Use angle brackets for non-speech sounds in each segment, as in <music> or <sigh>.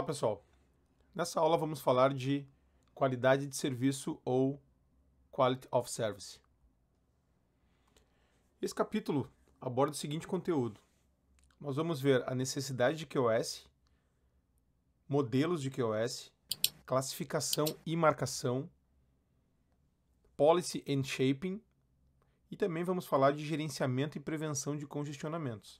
Olá, pessoal. Nessa aula vamos falar de qualidade de serviço ou quality of service. Esse capítulo aborda o seguinte conteúdo. Nós vamos ver a necessidade de QoS, modelos de QoS, classificação e marcação, policy and shaping e também vamos falar de gerenciamento e prevenção de congestionamentos.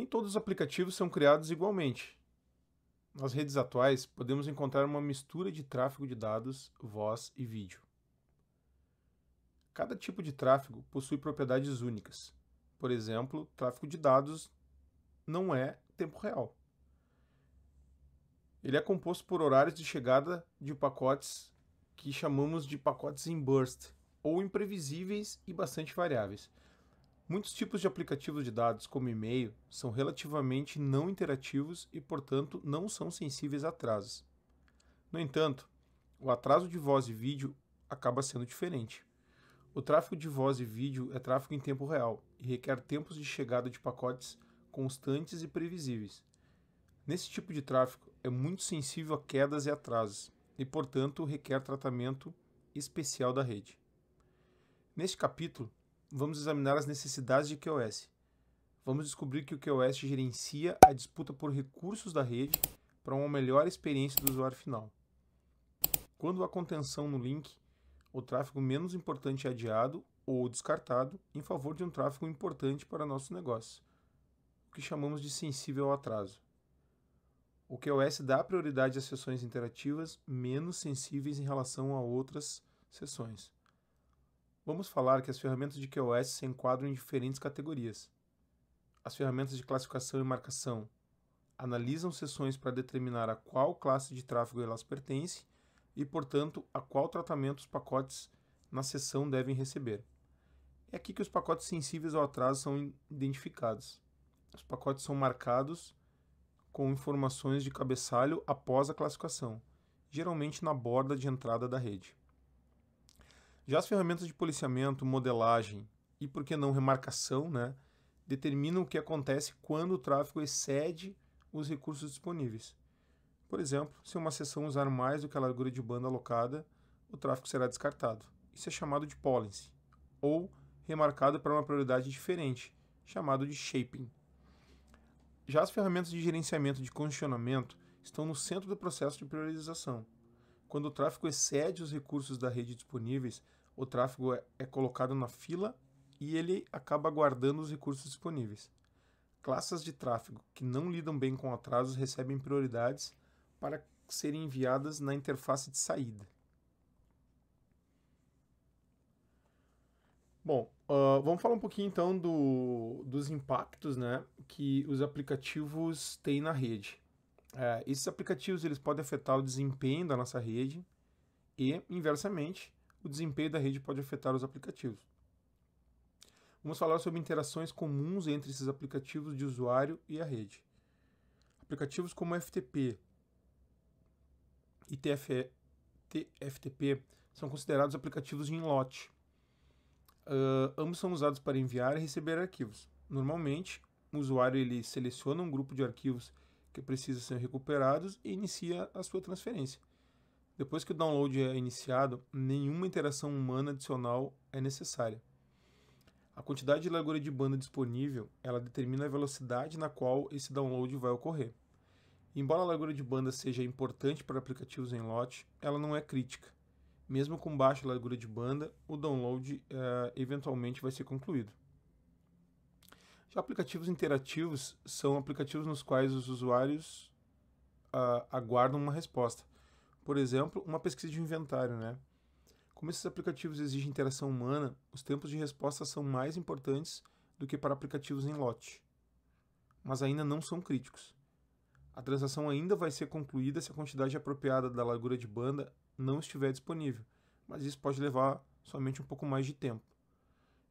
Nem todos os aplicativos são criados igualmente. Nas redes atuais, podemos encontrar uma mistura de tráfego de dados, voz e vídeo. Cada tipo de tráfego possui propriedades únicas. Por exemplo, tráfego de dados não é tempo real. Ele é composto por horários de chegada de pacotes que chamamos de pacotes em burst, ou imprevisíveis e bastante variáveis. Muitos tipos de aplicativos de dados, como e-mail, são relativamente não interativos e, portanto, não são sensíveis a atrasos. No entanto, o atraso de voz e vídeo acaba sendo diferente. O tráfego de voz e vídeo é tráfego em tempo real e requer tempos de chegada de pacotes constantes e previsíveis. Nesse tipo de tráfego, é muito sensível a quedas e atrasos e, portanto, requer tratamento especial da rede. Neste capítulo, vamos examinar as necessidades de QoS. Vamos descobrir que o QoS gerencia a disputa por recursos da rede para uma melhor experiência do usuário final. Quando há contenção no link, o tráfego menos importante é adiado ou descartado em favor de um tráfego importante para nosso negócio, o que chamamos de sensível ao atraso. O QoS dá prioridade às sessões interativas menos sensíveis em relação a outras sessões vamos falar que as ferramentas de QoS se enquadram em diferentes categorias. As ferramentas de classificação e marcação analisam sessões para determinar a qual classe de tráfego elas pertencem e, portanto, a qual tratamento os pacotes na sessão devem receber. É aqui que os pacotes sensíveis ao atraso são identificados. Os pacotes são marcados com informações de cabeçalho após a classificação, geralmente na borda de entrada da rede. Já as ferramentas de policiamento, modelagem e, por que não, remarcação, né, determinam o que acontece quando o tráfego excede os recursos disponíveis. Por exemplo, se uma seção usar mais do que a largura de banda alocada, o tráfego será descartado. Isso é chamado de policy, ou remarcado para uma prioridade diferente, chamado de shaping. Já as ferramentas de gerenciamento de congestionamento estão no centro do processo de priorização. Quando o tráfego excede os recursos da rede disponíveis, o tráfego é, é, colocado na fila e ele acaba guardando os recursos disponíveis. Classes de tráfego que não lidam bem com atrasos recebem prioridades para serem enviadas na interface de saída. Bom, uh, vamos falar um pouquinho então do, dos impactos né, que os aplicativos têm na rede. É, esses aplicativos eles podem afetar o desempenho da nossa rede e, inversamente, o desempenho da rede pode afetar os aplicativos. Vamos falar sobre interações comuns entre esses aplicativos de usuário e a rede. Aplicativos como FTP e TF... TFTP são considerados aplicativos em lote. Uh, ambos são usados para enviar e receber arquivos. Normalmente, o usuário ele seleciona um grupo de arquivos que precisa ser recuperados e inicia a sua transferência. Depois que o download é iniciado, nenhuma interação humana adicional é necessária. A quantidade de largura de banda disponível, ela determina a velocidade na qual esse download vai ocorrer. Embora a largura de banda seja importante para aplicativos em lote, ela não é crítica. Mesmo com baixa largura de banda, o download uh, eventualmente vai ser concluído. Já aplicativos interativos são aplicativos nos quais os usuários uh, aguardam uma resposta por exemplo, uma pesquisa de inventário, né? Como esses aplicativos exigem interação humana, os tempos de resposta são mais importantes do que para aplicativos em lote. Mas ainda não são críticos. A transação ainda vai ser concluída se a quantidade apropriada da largura de banda não estiver disponível, mas isso pode levar somente um pouco mais de tempo.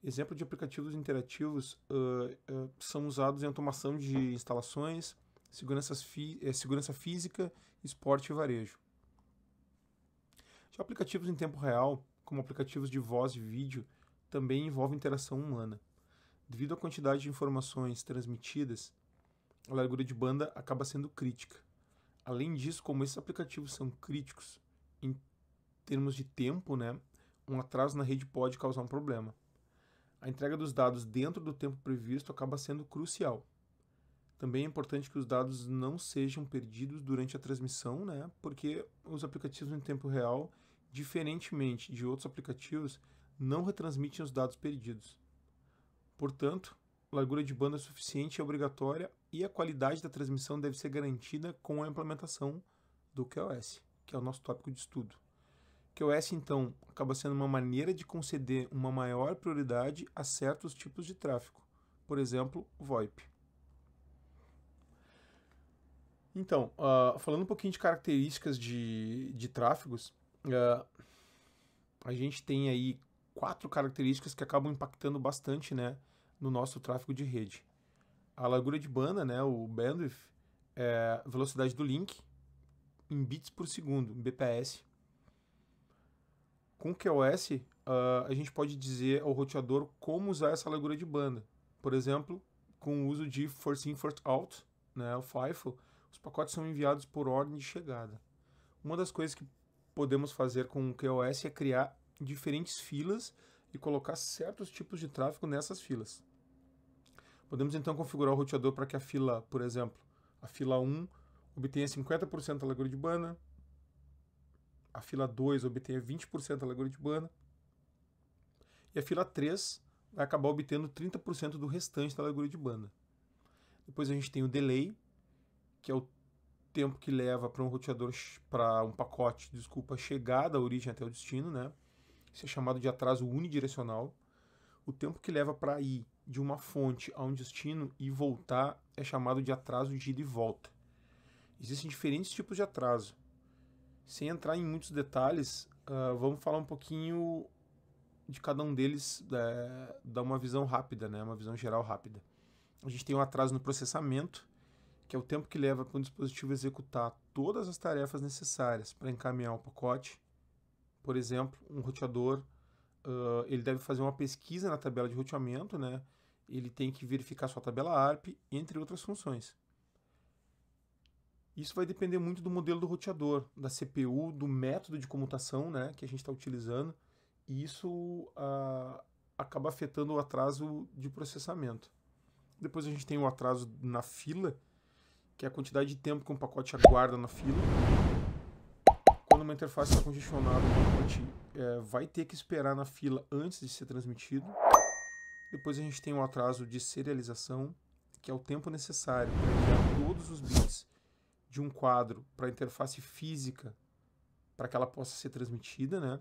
Exemplo de aplicativos interativos uh, uh, são usados em automação de instalações, eh, segurança física, esporte e varejo aplicativos em tempo real, como aplicativos de voz e vídeo, também envolvem interação humana. Devido à quantidade de informações transmitidas, a largura de banda acaba sendo crítica. Além disso, como esses aplicativos são críticos em termos de tempo, né, um atraso na rede pode causar um problema. A entrega dos dados dentro do tempo previsto acaba sendo crucial. Também é importante que os dados não sejam perdidos durante a transmissão, né, porque os aplicativos em tempo real diferentemente de outros aplicativos, não retransmitem os dados perdidos. Portanto, largura de banda é suficiente é obrigatória e a qualidade da transmissão deve ser garantida com a implementação do QoS, que é o nosso tópico de estudo. QoS, então, acaba sendo uma maneira de conceder uma maior prioridade a certos tipos de tráfego, por exemplo, VoIP. Então, uh, falando um pouquinho de características de, de tráfegos, uh, a gente tem aí quatro características que acabam impactando bastante né, no nosso tráfego de rede. A largura de banda, né, o bandwidth, é velocidade do link em bits por segundo, BPS. Com QoS, uh, ah, a gente pode dizer ao roteador como usar essa largura de banda. Por exemplo, com o uso de force in, force out, né, o FIFO, os pacotes são enviados por ordem de chegada. Uma das coisas que podemos fazer com o QoS é criar diferentes filas e colocar certos tipos de tráfego nessas filas. Podemos então configurar o roteador para que a fila, por exemplo, a fila 1 obtenha 50% da largura de banda, a fila 2 obtenha 20% da largura de banda, e a fila 3 vai acabar obtendo 30% do restante da largura de banda. Depois a gente tem o delay, que é o tempo que leva para um roteador, para um pacote, desculpa, chegar da origem até o destino, né? Isso é chamado de atraso unidirecional. O tempo que leva para ir de uma fonte a um destino e voltar é chamado de atraso de ida e volta. Existem diferentes tipos de atraso. Sem entrar em muitos detalhes, uh, vamos falar um pouquinho de cada um deles, é, dar uma visão rápida, né? uma visão geral rápida. A gente tem um atraso no processamento, que é o tempo que leva para um dispositivo executar todas as tarefas necessárias para encaminhar o pacote. Por exemplo, um roteador, uh, ele deve fazer uma pesquisa na tabela de roteamento, né? ele tem que verificar sua tabela ARP, entre outras funções. Isso vai depender muito do modelo do roteador, da CPU, do método de comutação né, que a gente está utilizando, e isso ah, acaba afetando o atraso de processamento. Depois a gente tem o atraso na fila, que é a quantidade de tempo que um pacote aguarda na fila. Quando uma interface está congestionada, o pacote é, vai ter que esperar na fila antes de ser transmitido. Depois a gente tem o atraso de serialização, que é o tempo necessário para enviar todos os bits de um quadro para a interface física para que ela possa ser transmitida, né?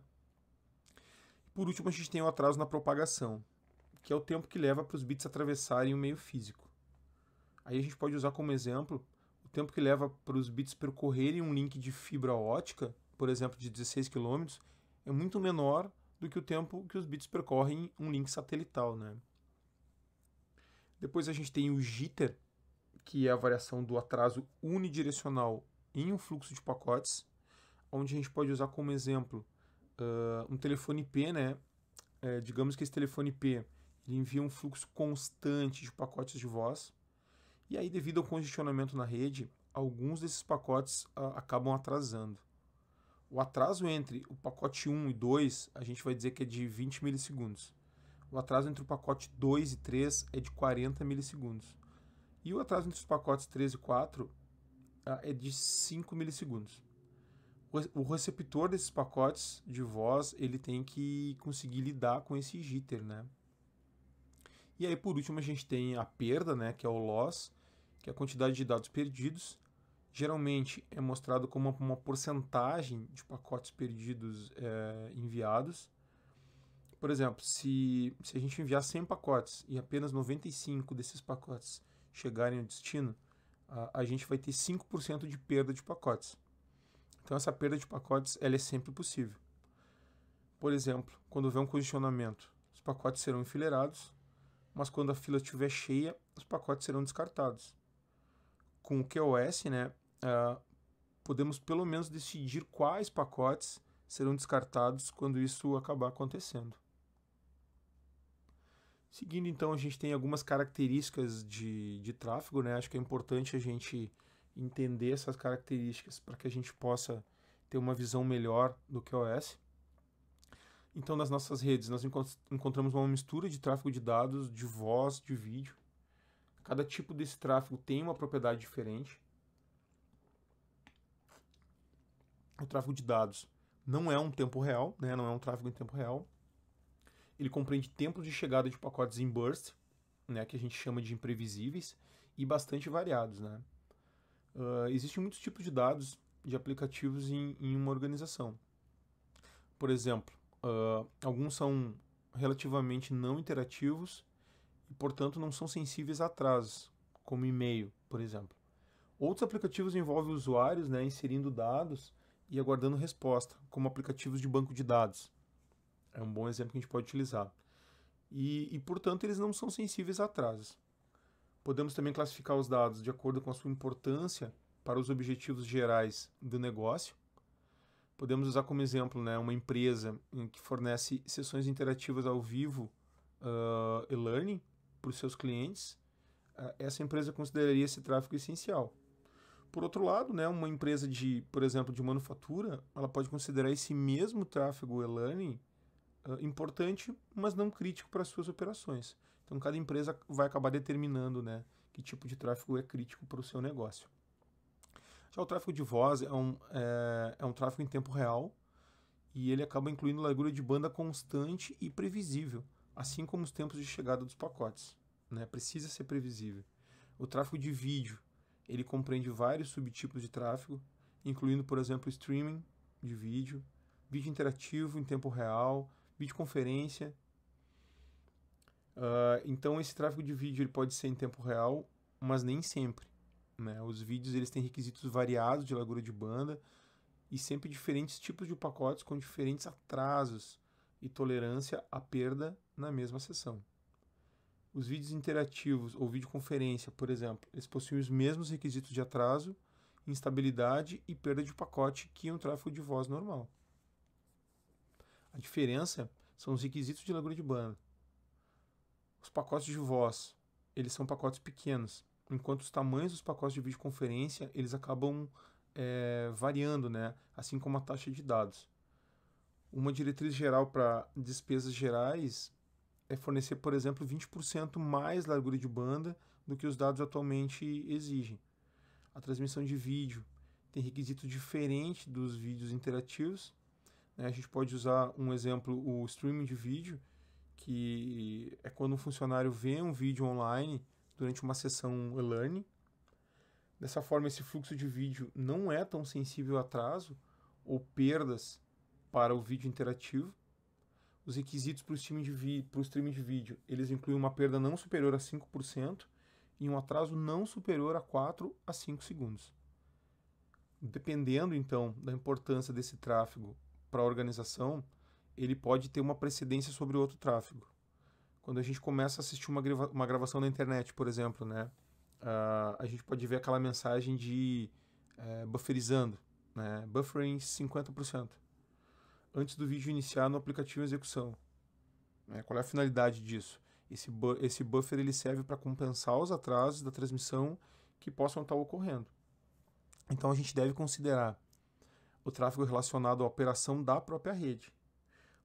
Por último, a gente tem o atraso na propagação, que é o tempo que leva para os bits atravessarem o meio físico. Aí a gente pode usar como exemplo o tempo que leva para os bits percorrerem um link de fibra ótica, por exemplo, de 16 km, é muito menor do que o tempo que os bits percorrem um link satelital. Né? Depois a gente tem o jitter, que é a variação do atraso unidirecional em um fluxo de pacotes, onde a gente pode usar como exemplo uh, um telefone IP, né? É, digamos que esse telefone IP envia um fluxo constante de pacotes de voz, e aí, devido ao congestionamento na rede, alguns desses pacotes a, ah, acabam atrasando. O atraso entre o pacote 1 e 2, a gente vai dizer que é de 20 milissegundos. O atraso entre o pacote 2 e 3 é de 40 milissegundos. E o atraso entre os pacotes 3 e 4 a, ah, é de 5 milissegundos. O, o receptor desses pacotes de voz, ele tem que conseguir lidar com esse jitter, né? E aí, por último, a gente tem a perda, né, que é o loss, que é a quantidade de dados perdidos. Geralmente é mostrado como uma, uma porcentagem de pacotes perdidos é, enviados. Por exemplo, se, se a gente enviar 100 pacotes e apenas 95 desses pacotes chegarem ao destino, a, a gente vai ter 5% de perda de pacotes. Então, essa perda de pacotes ela é sempre possível. Por exemplo, quando houver um condicionamento, os pacotes serão enfileirados, mas quando a fila estiver cheia, os pacotes serão descartados com o QoS, né, uh, podemos pelo menos decidir quais pacotes serão descartados quando isso acabar acontecendo. Seguindo, então, a gente tem algumas características de, de tráfego, né? Acho que é importante a gente entender essas características para que a gente possa ter uma visão melhor do QoS. Então, nas nossas redes, nós encont encontramos uma mistura de tráfego de dados, de voz, de vídeo, Cada tipo desse tráfego tem uma propriedade diferente. O tráfego de dados não é um tempo real, né? não é um tráfego em tempo real. Ele compreende tempos de chegada de pacotes em burst, né? que a gente chama de imprevisíveis, e bastante variados. Né? Uh, existem muitos tipos de dados de aplicativos em, em uma organização. Por exemplo, uh, alguns são relativamente não interativos e, portanto, não são sensíveis a atrasos, como e-mail, por exemplo. Outros aplicativos envolvem usuários né, inserindo dados e aguardando resposta, como aplicativos de banco de dados. É um bom exemplo que a gente pode utilizar. E, e portanto, eles não são sensíveis a atrasos. Podemos também classificar os dados de acordo com a sua importância para os objetivos gerais do negócio. Podemos usar como exemplo né, uma empresa que fornece sessões interativas ao vivo, uh, e-learning, para os seus clientes, essa empresa consideraria esse tráfego essencial. Por outro lado, né, uma empresa de, por exemplo, de manufatura, ela pode considerar esse mesmo tráfego e-learning uh, importante, mas não crítico para as suas operações. Então, cada empresa vai acabar determinando né, que tipo de tráfego é crítico para o seu negócio. Já o tráfego de voz é um, é, é um tráfego em tempo real e ele acaba incluindo largura de banda constante e previsível assim como os tempos de chegada dos pacotes. Né? Precisa ser previsível. O tráfego de vídeo ele compreende vários subtipos de tráfego, incluindo, por exemplo, streaming de vídeo, vídeo interativo em tempo real, videoconferência. Uh, ah, então, esse tráfego de vídeo ele pode ser em tempo real, mas nem sempre. Né? Os vídeos eles têm requisitos variados de largura de banda e sempre diferentes tipos de pacotes com diferentes atrasos e tolerância à perda na mesma sessão. Os vídeos interativos ou videoconferência, por exemplo, eles possuem os mesmos requisitos de atraso, instabilidade e perda de pacote que um tráfego de voz normal. A diferença são os requisitos de largura de banda. Os pacotes de voz, eles são pacotes pequenos, enquanto os tamanhos dos pacotes de videoconferência, eles acabam é, variando, né? assim como a taxa de dados. Uma diretriz geral para despesas gerais é fornecer, por exemplo, 20% mais largura de banda do que os dados atualmente exigem. A transmissão de vídeo tem requisito diferente dos vídeos interativos. Né? A gente pode usar um exemplo, o streaming de vídeo, que é quando um funcionário vê um vídeo online durante uma sessão e-learning. Dessa forma, esse fluxo de vídeo não é tão sensível a atraso ou perdas para o vídeo interativo os requisitos para o streaming, streaming de vídeo, eles incluem uma perda não superior a 5% e um atraso não superior a 4 a 5 segundos. Dependendo, então, da importância desse tráfego para a organização, ele pode ter uma precedência sobre outro tráfego. Quando a gente começa a assistir uma, grava uma gravação na internet, por exemplo, né? Uh, a gente pode ver aquela mensagem de uh, bufferizando, né? buffering 50% antes do vídeo iniciar no aplicativo execução. Né? Qual é a finalidade disso? Esse, bu esse buffer ele serve para compensar os atrasos da transmissão que possam estar ocorrendo. Então a gente deve considerar o tráfego relacionado à operação da própria rede.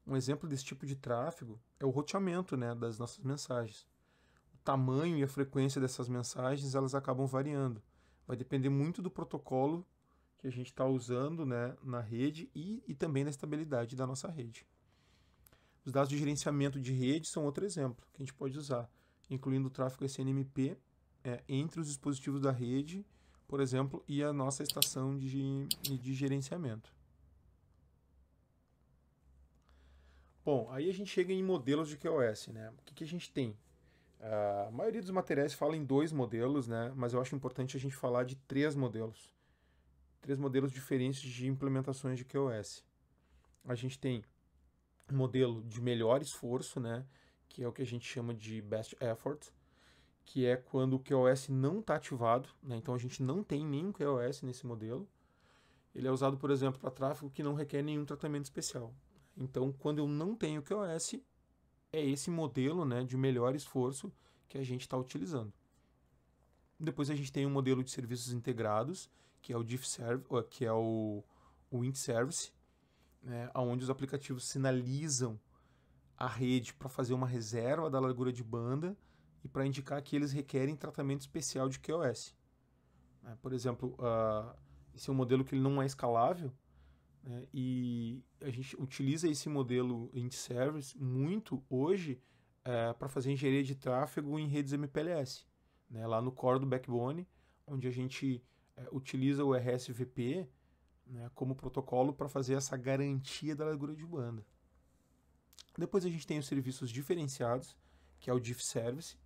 Um exemplo desse tipo de tráfego é o roteamento né, das nossas mensagens. O tamanho e a frequência dessas mensagens elas acabam variando. Vai depender muito do protocolo que a gente está usando né, na rede e, e também na estabilidade da nossa rede. Os dados de gerenciamento de rede são outro exemplo que a gente pode usar, incluindo o tráfego SNMP é, entre os dispositivos da rede, por exemplo, e a nossa estação de, de gerenciamento. Bom, aí a gente chega em modelos de QoS, né? O que, que a gente tem? Uh, a maioria dos materiais fala em dois modelos, né? Mas eu acho importante a gente falar de três modelos três modelos diferentes de implementações de QoS. A gente tem um modelo de melhor esforço, né, que é o que a gente chama de best effort, que é quando o QoS não está ativado, né, então a gente não tem nenhum QoS nesse modelo. Ele é usado, por exemplo, para tráfego que não requer nenhum tratamento especial. Então, quando eu não tenho QoS, é esse modelo né, de melhor esforço que a gente está utilizando. Depois a gente tem um modelo de serviços integrados, que é o diff service, que é o, o int service, né, onde os aplicativos sinalizam a rede para fazer uma reserva da largura de banda e para indicar que eles requerem tratamento especial de QoS. Né, por exemplo, uh, esse é um modelo que ele não é escalável né, e a gente utiliza esse modelo int service muito hoje uh, é, para fazer engenharia de tráfego em redes MPLS, né, lá no core do backbone, onde a gente é, utiliza o RSVP né, como protocolo para fazer essa garantia da largura de banda. Depois a gente tem os serviços diferenciados, que é o diff service,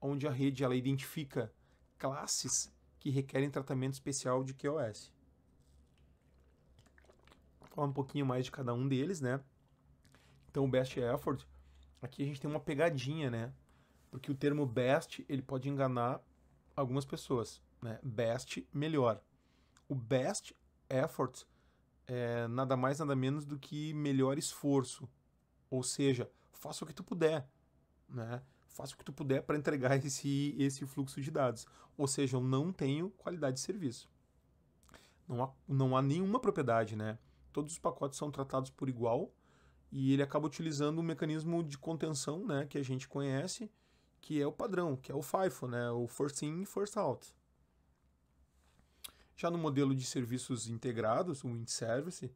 onde a rede ela identifica classes que requerem tratamento especial de QoS. Vou falar um pouquinho mais de cada um deles, né? Então o best effort, aqui a gente tem uma pegadinha, né? Porque o termo best, ele pode enganar algumas pessoas. Né? Best, melhor. O best effort é nada mais, nada menos do que melhor esforço. Ou seja, faça o que tu puder. Né? Faça o que tu puder para entregar <laughs> esse, esse fluxo de dados. Ou seja, eu não tenho qualidade de serviço. Não há, não há nenhuma propriedade, né? Todos os pacotes são tratados por igual e ele acaba utilizando um mecanismo de contenção, né, que a gente conhece, que é o padrão, que é o FIFO, né, o first in, first out. Já no modelo de serviços integrados, o Wind Service,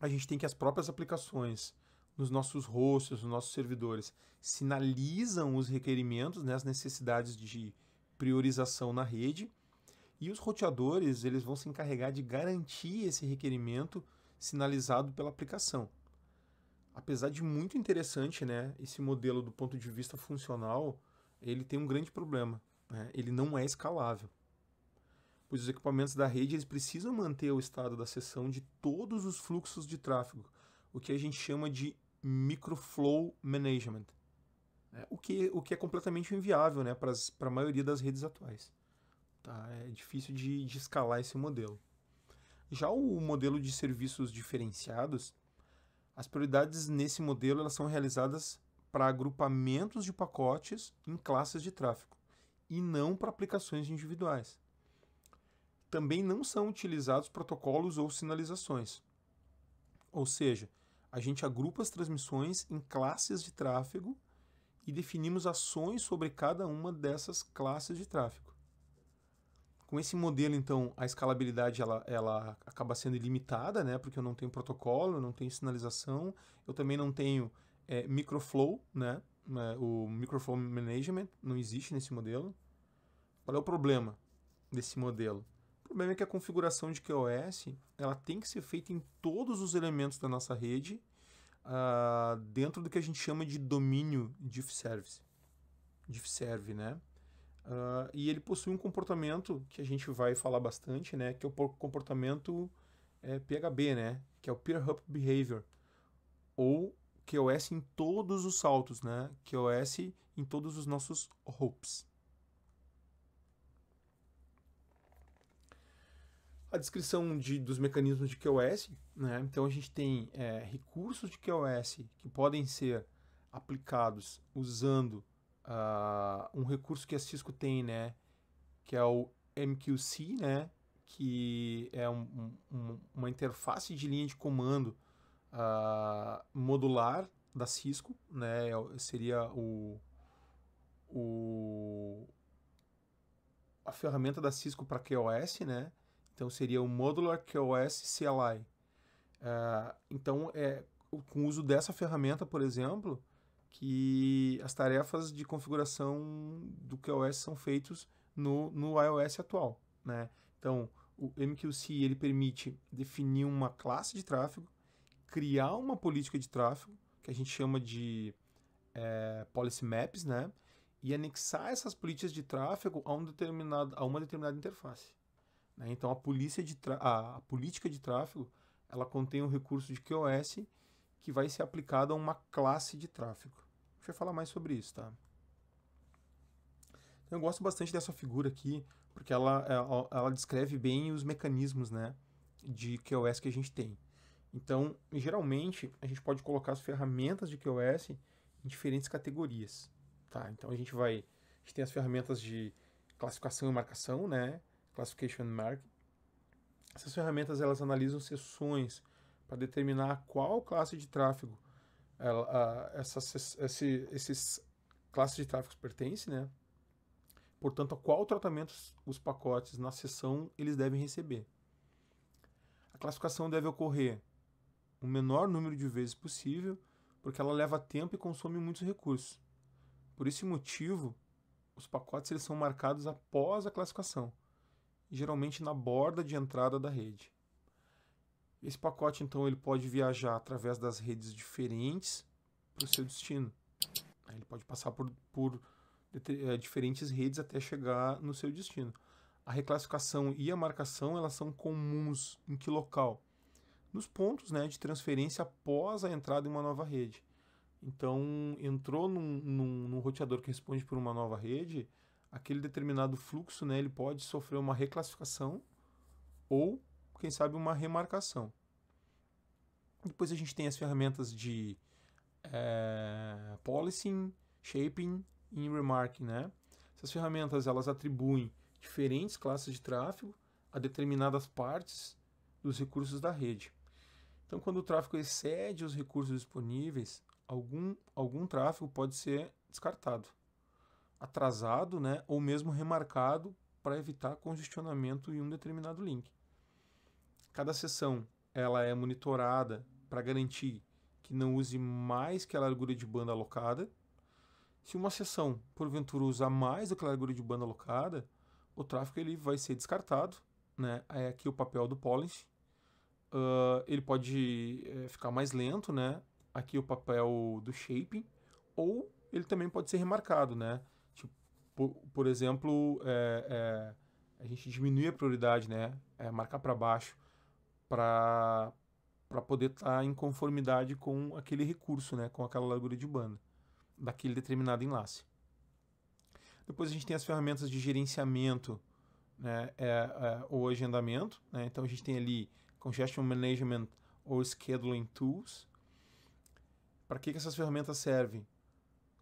a gente tem que as próprias aplicações nos nossos hosts, nos nossos servidores, sinalizam os requerimentos, né, as necessidades de priorização na rede, e os roteadores eles vão se encarregar de garantir esse requerimento sinalizado pela aplicação. Apesar de muito interessante, né, esse modelo do ponto de vista funcional, ele tem um grande problema, né, ele não é escalável, pois os equipamentos da rede eles precisam manter o estado da sessão de todos os fluxos de tráfego, o que a gente chama de microflow management, né, o, que, o que é completamente inviável né, para a maioria das redes atuais. Tá? É difícil de, de escalar esse modelo. Já o modelo de serviços diferenciados, as prioridades nesse modelo elas são realizadas para agrupamentos de pacotes em classes de tráfego e não para aplicações individuais. Também não são utilizados protocolos ou sinalizações. Ou seja, a gente agrupa as transmissões em classes de tráfego e definimos ações sobre cada uma dessas classes de tráfego. Com esse modelo, então, a escalabilidade ela, ela acaba sendo ilimitada, né? porque eu não tenho protocolo, eu não tenho sinalização, eu também não tenho é, microflow, né? o microphone management não existe nesse modelo. Qual é o problema desse modelo? O problema é que a configuração de QoS ela tem que ser feita em todos os elementos da nossa rede uh, dentro do que a gente chama de domínio diffservice. Diffserve, né? Uh, e ele possui um comportamento que a gente vai falar bastante, né? Que é o comportamento é, PHB, né? Que é o Peer Hub Behavior ou QoS em todos os saltos, né? QoS em todos os nossos ropes. A descrição de, dos mecanismos de QoS, né? Então a gente tem é, recursos de QoS que podem ser aplicados usando uh, um recurso que a Cisco tem, né? Que é o MQC, né? Que é um, um, uma interface de linha de comando uh, modular da Cisco, né? É seria o, o a ferramenta da Cisco para QoS, né? Então seria o Modular QoS CLI. Uh, ah, então é com o uso dessa ferramenta, por exemplo, que as tarefas de configuração do QoS são feitas no, no iOS atual, né? Então o MQC ele permite definir uma classe de tráfego criar uma política de tráfego, que a gente chama de é, policy maps, né? E anexar essas políticas de tráfego a, um determinado, a uma determinada interface. Né? Então, a, polícia de a, a política de tráfego ela contém um recurso de QoS que vai ser aplicado a uma classe de tráfego. Deixa eu falar mais sobre isso, tá? Então, eu gosto bastante dessa figura aqui, porque ela, ela, é, ela descreve bem os mecanismos né, de QoS que a gente tem. Então, geralmente, a gente pode colocar as ferramentas de QoS em diferentes categorias. Tá? Então, a gente vai. A gente tem as ferramentas de classificação e marcação, né? Classification Mark. Essas ferramentas elas analisam sessões para determinar qual classe de tráfego ela, a, essas, esse, esses classes de tráfego pertencem né? Portanto, a qual tratamento os pacotes na sessão eles devem receber. A classificação deve ocorrer o menor número de vezes possível, porque ela leva tempo e consome muitos recursos. Por esse motivo, os pacotes eles são marcados após a classificação, geralmente na borda de entrada da rede. Esse pacote então ele pode viajar através das redes diferentes para o seu destino. Ele pode passar por, por eh, diferentes redes até chegar no seu destino. A reclassificação e a marcação elas são comuns em que local? nos pontos né, de transferência após a entrada em uma nova rede. Então, entrou num, num, num roteador que responde por uma nova rede, aquele determinado fluxo né, ele pode sofrer uma reclassificação ou, quem sabe, uma remarcação. Depois a gente tem as ferramentas de é, policing, shaping e remarking. Né? Essas ferramentas elas atribuem diferentes classes de tráfego a determinadas partes dos recursos da rede. Então, quando o tráfego excede os recursos disponíveis, algum, algum tráfego pode ser descartado, atrasado né, ou mesmo remarcado para evitar congestionamento em um determinado link. Cada sessão ela é monitorada para garantir que não use mais que a largura de banda alocada. Se uma sessão, porventura, usar mais do que a largura de banda alocada, o tráfego ele vai ser descartado. Né? É aqui o papel do policy, Uh, ele pode é, ficar mais lento, né? Aqui o papel do shaping. Ou ele também pode ser remarcado, né? Tipo, por, por exemplo, é, é, a gente diminui a prioridade, né? É, marcar para baixo para poder estar tá em conformidade com aquele recurso, né? Com aquela largura de banda daquele determinado enlace. Depois a gente tem as ferramentas de gerenciamento né, é, é, agendamento. Né? Então a gente tem ali Congestion Management ou Scheduling Tools. Para que, que essas ferramentas servem?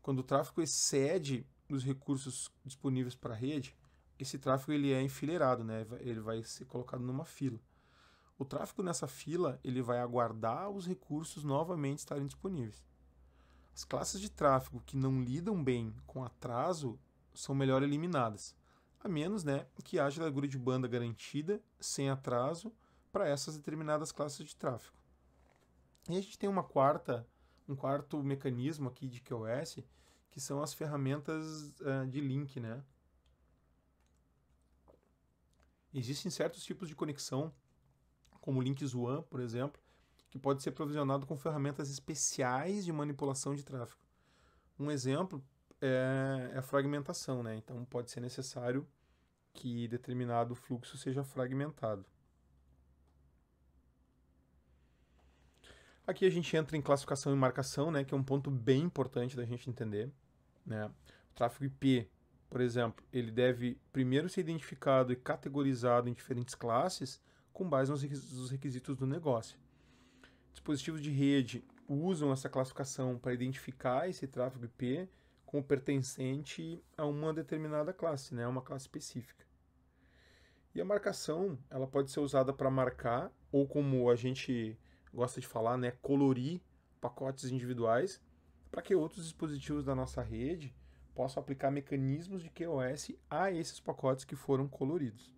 Quando o tráfego excede os recursos disponíveis para a rede, esse tráfego ele é enfileirado, né? ele vai ser colocado numa fila. O tráfego nessa fila ele vai aguardar os recursos novamente estarem disponíveis. As classes de tráfego que não lidam bem com atraso são melhor eliminadas, a menos né, que haja largura de banda garantida, sem atraso para essas determinadas classes de tráfego. E a gente tem uma quarta, um quarto mecanismo aqui de QoS, que são as ferramentas uh, de link, né? Existem certos tipos de conexão, como o link por exemplo, que pode ser provisionado com ferramentas especiais de manipulação de tráfego. Um exemplo eh, é a fragmentação, né? Então pode ser necessário que determinado fluxo seja fragmentado. Aqui a gente entra em classificação e marcação, né, que é um ponto bem importante da gente entender. Né? O tráfego IP, por exemplo, ele deve primeiro ser identificado e categorizado em diferentes classes com base nos requisitos do negócio. Dispositivos de rede usam essa classificação para identificar esse tráfego IP como pertencente a uma determinada classe, né, uma classe específica. E a marcação, ela pode ser usada para marcar ou como a gente gosta de falar, né, colorir pacotes individuais para que outros dispositivos da nossa rede possam aplicar mecanismos de QoS a esses pacotes que foram coloridos.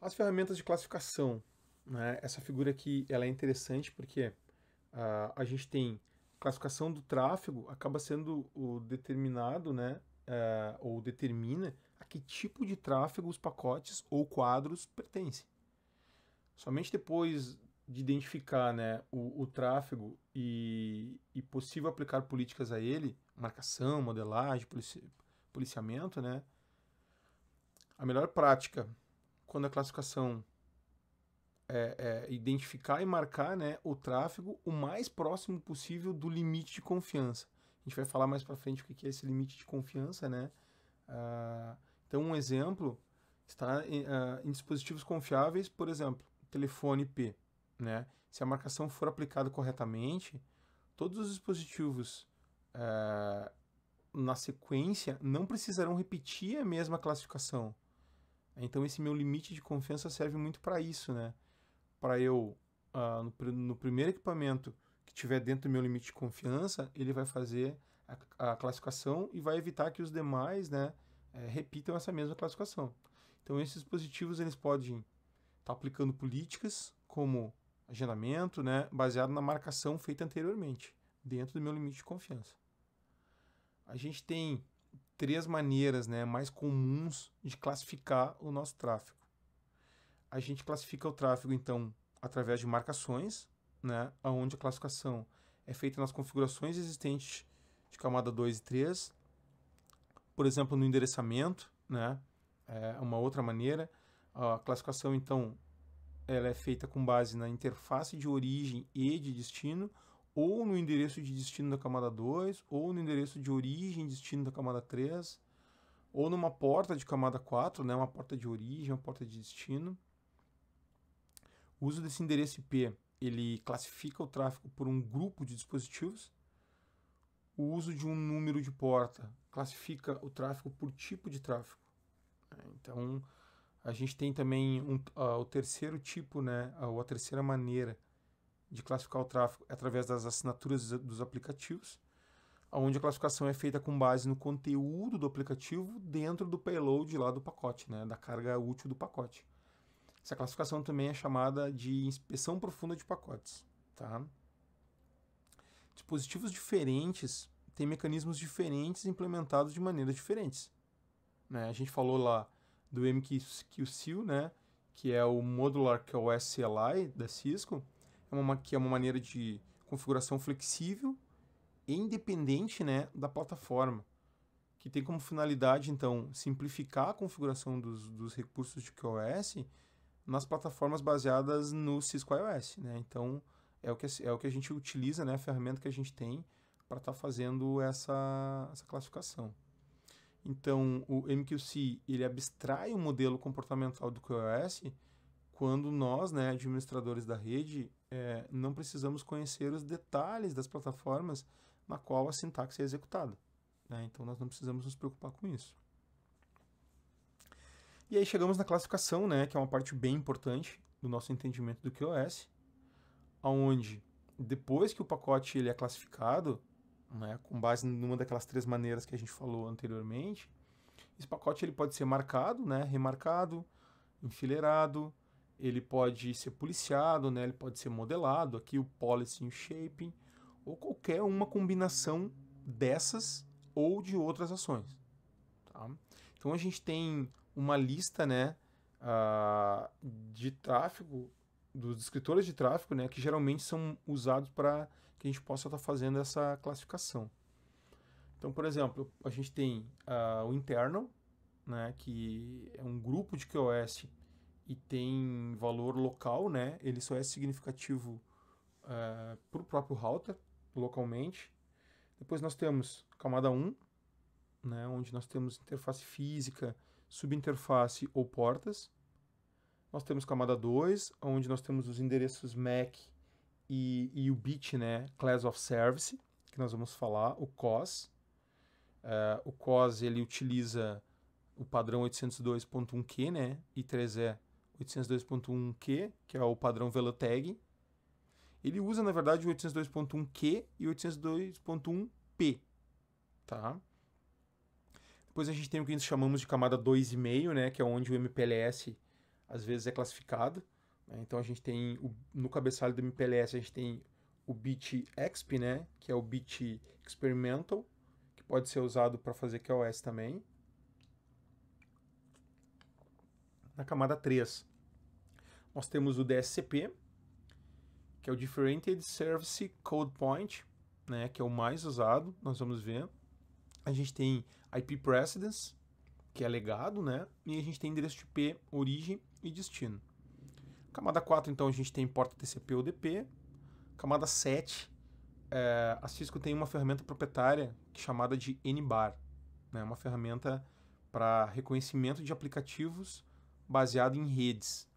As ferramentas de classificação. Né? Essa figura aqui ela é interessante porque uh, a gente tem classificação do tráfego, acaba sendo o determinado, né, uh, ou determina a que tipo de tráfego os pacotes ou quadros pertencem. Somente depois de identificar né, o, o tráfego e, e, possível aplicar políticas a ele, marcação, modelagem, polici policiamento, né? A melhor prática, quando a classificação é, é, identificar e marcar né, o tráfego o mais próximo possível do limite de confiança. A gente vai falar mais para frente o que é esse limite de confiança, né? Ah, então, um exemplo está em, ah, em dispositivos confiáveis, por exemplo, telefone IP. Né? Se a marcação for aplicada corretamente, todos os dispositivos é, na sequência não precisarão repetir a mesma classificação. Então esse meu limite de confiança serve muito para isso, né? Para eu, uh, no, no, primeiro equipamento que tiver dentro do meu limite de confiança, ele vai fazer a, a classificação e vai evitar que os demais, né, é, repitam essa mesma classificação. Então esses dispositivos eles podem está aplicando políticas como agendamento, né, baseado na marcação feita anteriormente, dentro do meu limite de confiança. A gente tem três maneiras né, mais comuns de classificar o nosso tráfego. A gente classifica o tráfego, então, através de marcações, né, onde a classificação é feita nas configurações existentes de camada 2 e 3, por exemplo, no endereçamento, né, é uma outra maneira, a classificação, então, ela é feita com base na interface de origem e de destino, ou no endereço de destino da camada 2, ou no endereço de origem e destino da camada 3, ou numa porta de camada 4, né, uma porta de origem, uma porta de destino. O uso desse endereço IP, ele classifica o tráfego por um grupo de dispositivos. O uso de um número de porta classifica o tráfego por tipo de tráfego. Né. Então, a gente tem também um, uh, o terceiro tipo, né, ou a terceira maneira de classificar o tráfego é através das assinaturas dos aplicativos, onde a classificação é feita com base no conteúdo do aplicativo dentro do payload lá do pacote, né, da carga útil do pacote. Essa classificação também é chamada de inspeção profunda de pacotes. Tá? Dispositivos diferentes têm mecanismos diferentes implementados de maneiras diferentes. Né? A gente falou lá do MQCL, né, que é o Modular QoS é CLI da Cisco, é uma, que é uma maneira de configuração flexível e independente né, da plataforma, que tem como finalidade, então, simplificar a configuração dos, dos recursos de QoS nas plataformas baseadas no Cisco iOS. Né? Então, é o, que, é o que a gente utiliza, né, a ferramenta que a gente tem para estar tá fazendo essa, essa classificação. Então, o MQC ele abstrai o modelo comportamental do QoS quando nós, né, administradores da rede, é, não precisamos conhecer os detalhes das plataformas na qual a sintaxe é executada. Né? Então, nós não precisamos nos preocupar com isso. E aí chegamos na classificação, né, que é uma parte bem importante do nosso entendimento do QoS, aonde depois que o pacote ele é classificado, né, com base numa daquelas três maneiras que a gente falou anteriormente. Esse pacote ele pode ser marcado, né, remarcado, enfileirado, ele pode ser policiado, né, ele pode ser modelado, aqui o policy o shaping, ou qualquer uma combinação dessas ou de outras ações. Tá? Então a gente tem uma lista né, uh, de tráfego, dos descritores de tráfego, né, que geralmente são usados para que a gente possa estar tá fazendo essa classificação. Então, por exemplo, a gente tem uh, o internal, né, que é um grupo de QoS e tem valor local, né, ele só é significativo uh, eh, para o próprio router, localmente. Depois nós temos camada 1, né, onde nós temos interface física, subinterface ou portas. Nós temos camada 2, onde nós temos os endereços MAC e, e o bit, né, Class of Service, que nós vamos falar, o COS. Uh, o COS, é, ele utiliza o padrão 802.1Q, né, e 3E 802.1Q, que é o padrão Velotag. Ele usa, na verdade, o 802.1Q e 802.1P, tá? Depois a gente tem o que nós chamamos de camada 2,5, né, que é onde o MPLS às vezes é classificado. Né? Então a gente tem o, no cabeçalho do MPLS a gente tem o bit exp, né, que é o bit experimental, que pode ser usado para fazer QoS também. Na camada 3, nós temos o DSCP, que é o Differentiated Service Code Point, né, que é o mais usado, nós vamos ver. A gente tem IP Precedence, que é legado, né, e a gente tem endereço de IP origem e destino. Camada 4, então, a gente tem porta TCP UDP. Camada 7, é, a Cisco tem uma ferramenta proprietária chamada de NBAR, né? uma ferramenta para reconhecimento de aplicativos baseado em redes.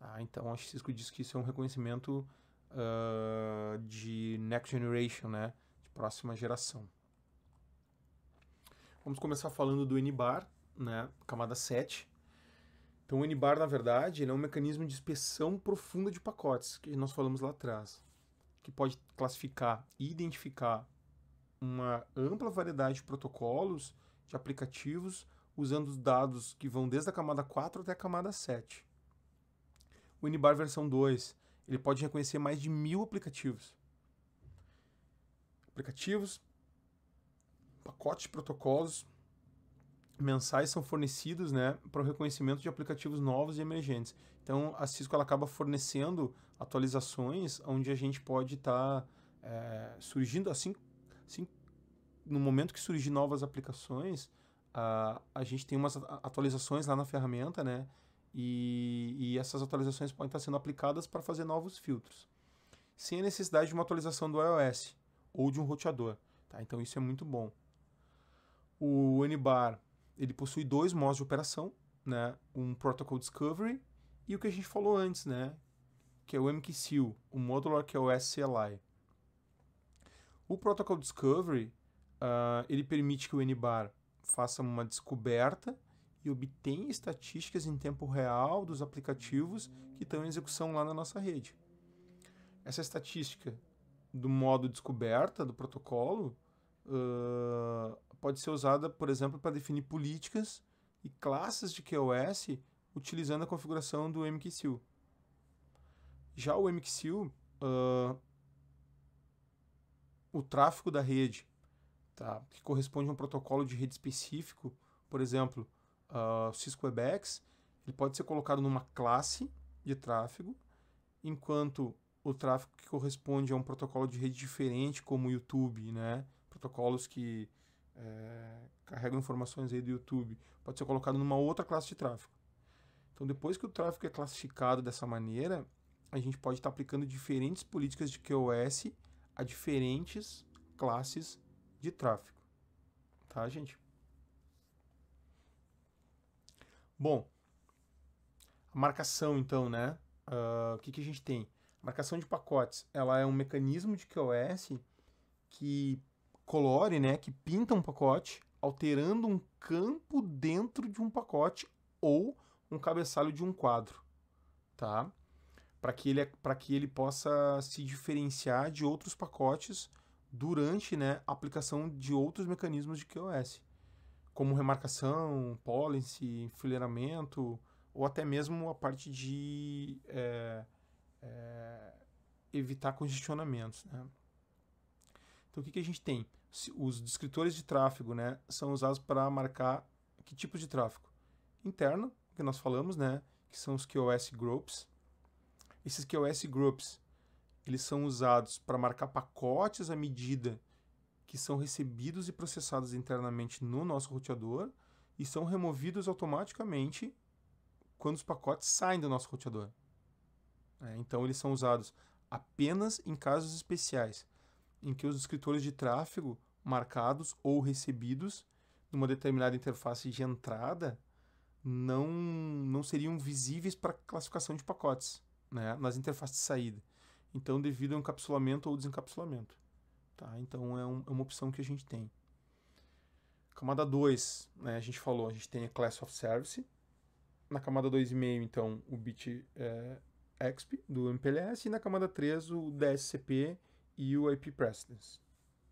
Ah, então, a Cisco diz que isso é um reconhecimento uh, de next generation, né? de próxima geração. Vamos começar falando do NBAR, né? camada 7. Então, o NBAR, na verdade, ele é um mecanismo de inspeção profunda de pacotes, que nós falamos lá atrás, que pode classificar e identificar uma ampla variedade de protocolos, de aplicativos, usando os dados que vão desde a camada 4 até a camada 7. O NBAR versão 2, ele pode reconhecer mais de mil aplicativos. Aplicativos, pacotes de protocolos, mensais são fornecidos né, para o reconhecimento de aplicativos novos e emergentes. Então, a Cisco ela acaba fornecendo atualizações onde a gente pode estar tá, é, surgindo, assim, assim, no momento que surgir novas aplicações, a, a gente tem umas atualizações lá na ferramenta, né? E, e essas atualizações podem estar sendo aplicadas para fazer novos filtros, sem a necessidade de uma atualização do iOS ou de um roteador. Tá? Então, isso é muito bom. O Anibar ele possui dois modos de operação, né? Um Protocol Discovery e o que a gente falou antes, né? Que é o MQCIL, o modular que é o SCLI. O Protocol Discovery, uh, ele permite que o NBAR faça uma descoberta e obtenha estatísticas em tempo real dos aplicativos que estão em execução lá na nossa rede. Essa estatística do modo descoberta do protocolo pode ser usada, por exemplo, para definir políticas e classes de QoS utilizando a configuração do MQSIL. Já o MQSIL, uh, o tráfego da rede, tá, que corresponde a um protocolo de rede específico, por exemplo, uh, Cisco Webex, ele pode ser colocado numa classe de tráfego, enquanto o tráfego que corresponde a um protocolo de rede diferente, como o YouTube, né, protocolos que é, carregam informações aí do YouTube, pode ser colocado numa outra classe de tráfego. Então, depois que o tráfego é classificado dessa maneira, a gente pode estar tá aplicando diferentes políticas de QoS a diferentes classes de tráfego. Tá, gente? Bom, a marcação, então, né? Uh, o que, que a gente tem? marcação de pacotes, ela é um mecanismo de QoS que colore, né, que pinta um pacote, alterando um campo dentro de um pacote ou um cabeçalho de um quadro, tá? Para que ele é, para que ele possa se diferenciar de outros pacotes durante, né, a aplicação de outros mecanismos de QoS, como remarcação, policy, enfileiramento ou até mesmo a parte de é, é, evitar congestionamentos, né? Então o que, que a gente tem? Os descritores de tráfego né, são usados para marcar que tipo de tráfego? Interno, que nós falamos, né, que são os QoS Groups. Esses QoS Groups eles são usados para marcar pacotes à medida que são recebidos e processados internamente no nosso roteador e são removidos automaticamente quando os pacotes saem do nosso roteador. É, então, eles são usados apenas em casos especiais em que os escritores de tráfego marcados ou recebidos numa determinada interface de entrada não, não seriam visíveis para classificação de pacotes né, nas interfaces de saída. Então, devido a encapsulamento ou desencapsulamento. Tá? Então, é, um, é uma opção que a gente tem. Camada 2, né, a gente falou, a gente tem a Class of Service. Na camada 2,5, então, o bit é, EXP do MPLS. E na camada 3, o DSCP e o IP Precedence.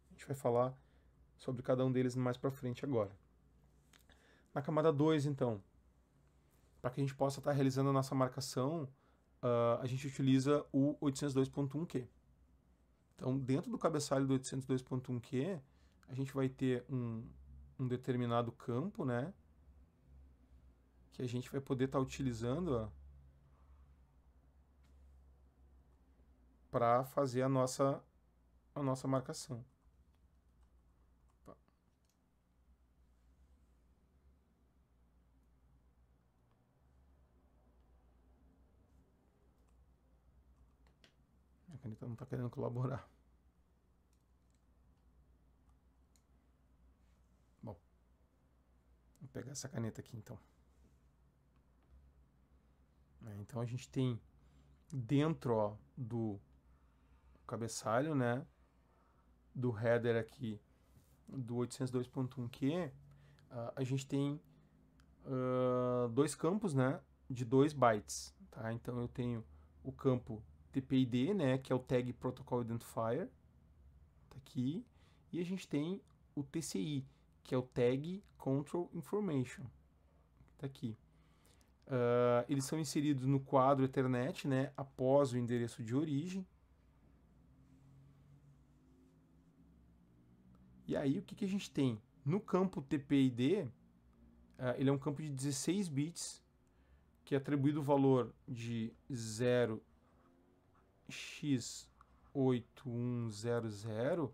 A gente vai falar sobre cada um deles mais para frente agora. Na camada 2, então, para que a gente possa estar tá realizando a nossa marcação, uh, a gente utiliza o 802.1Q. Então, dentro do cabeçalho do 802.1Q, a gente vai ter um, um determinado campo, né? Que a gente vai poder estar tá utilizando para fazer a nossa a nossa marcação. A caneta não está querendo colaborar. Bom, vou pegar essa caneta aqui então. É, então a gente tem dentro ó, do cabeçalho, né? do header aqui do 802.1q, uh, ah, a gente tem uh, dois campos, né, de 2 bytes, tá? Então eu tenho o campo TPID, né, que é o tag protocol identifier, tá aqui, e a gente tem o TCI, que é o tag control information, tá aqui. Uh, eles são inseridos no quadro Ethernet, né, após o endereço de origem, E aí o que, que a gente tem? No campo TPID, uh, ah, ele é um campo de 16 bits, que é atribuído o valor de 0x8100,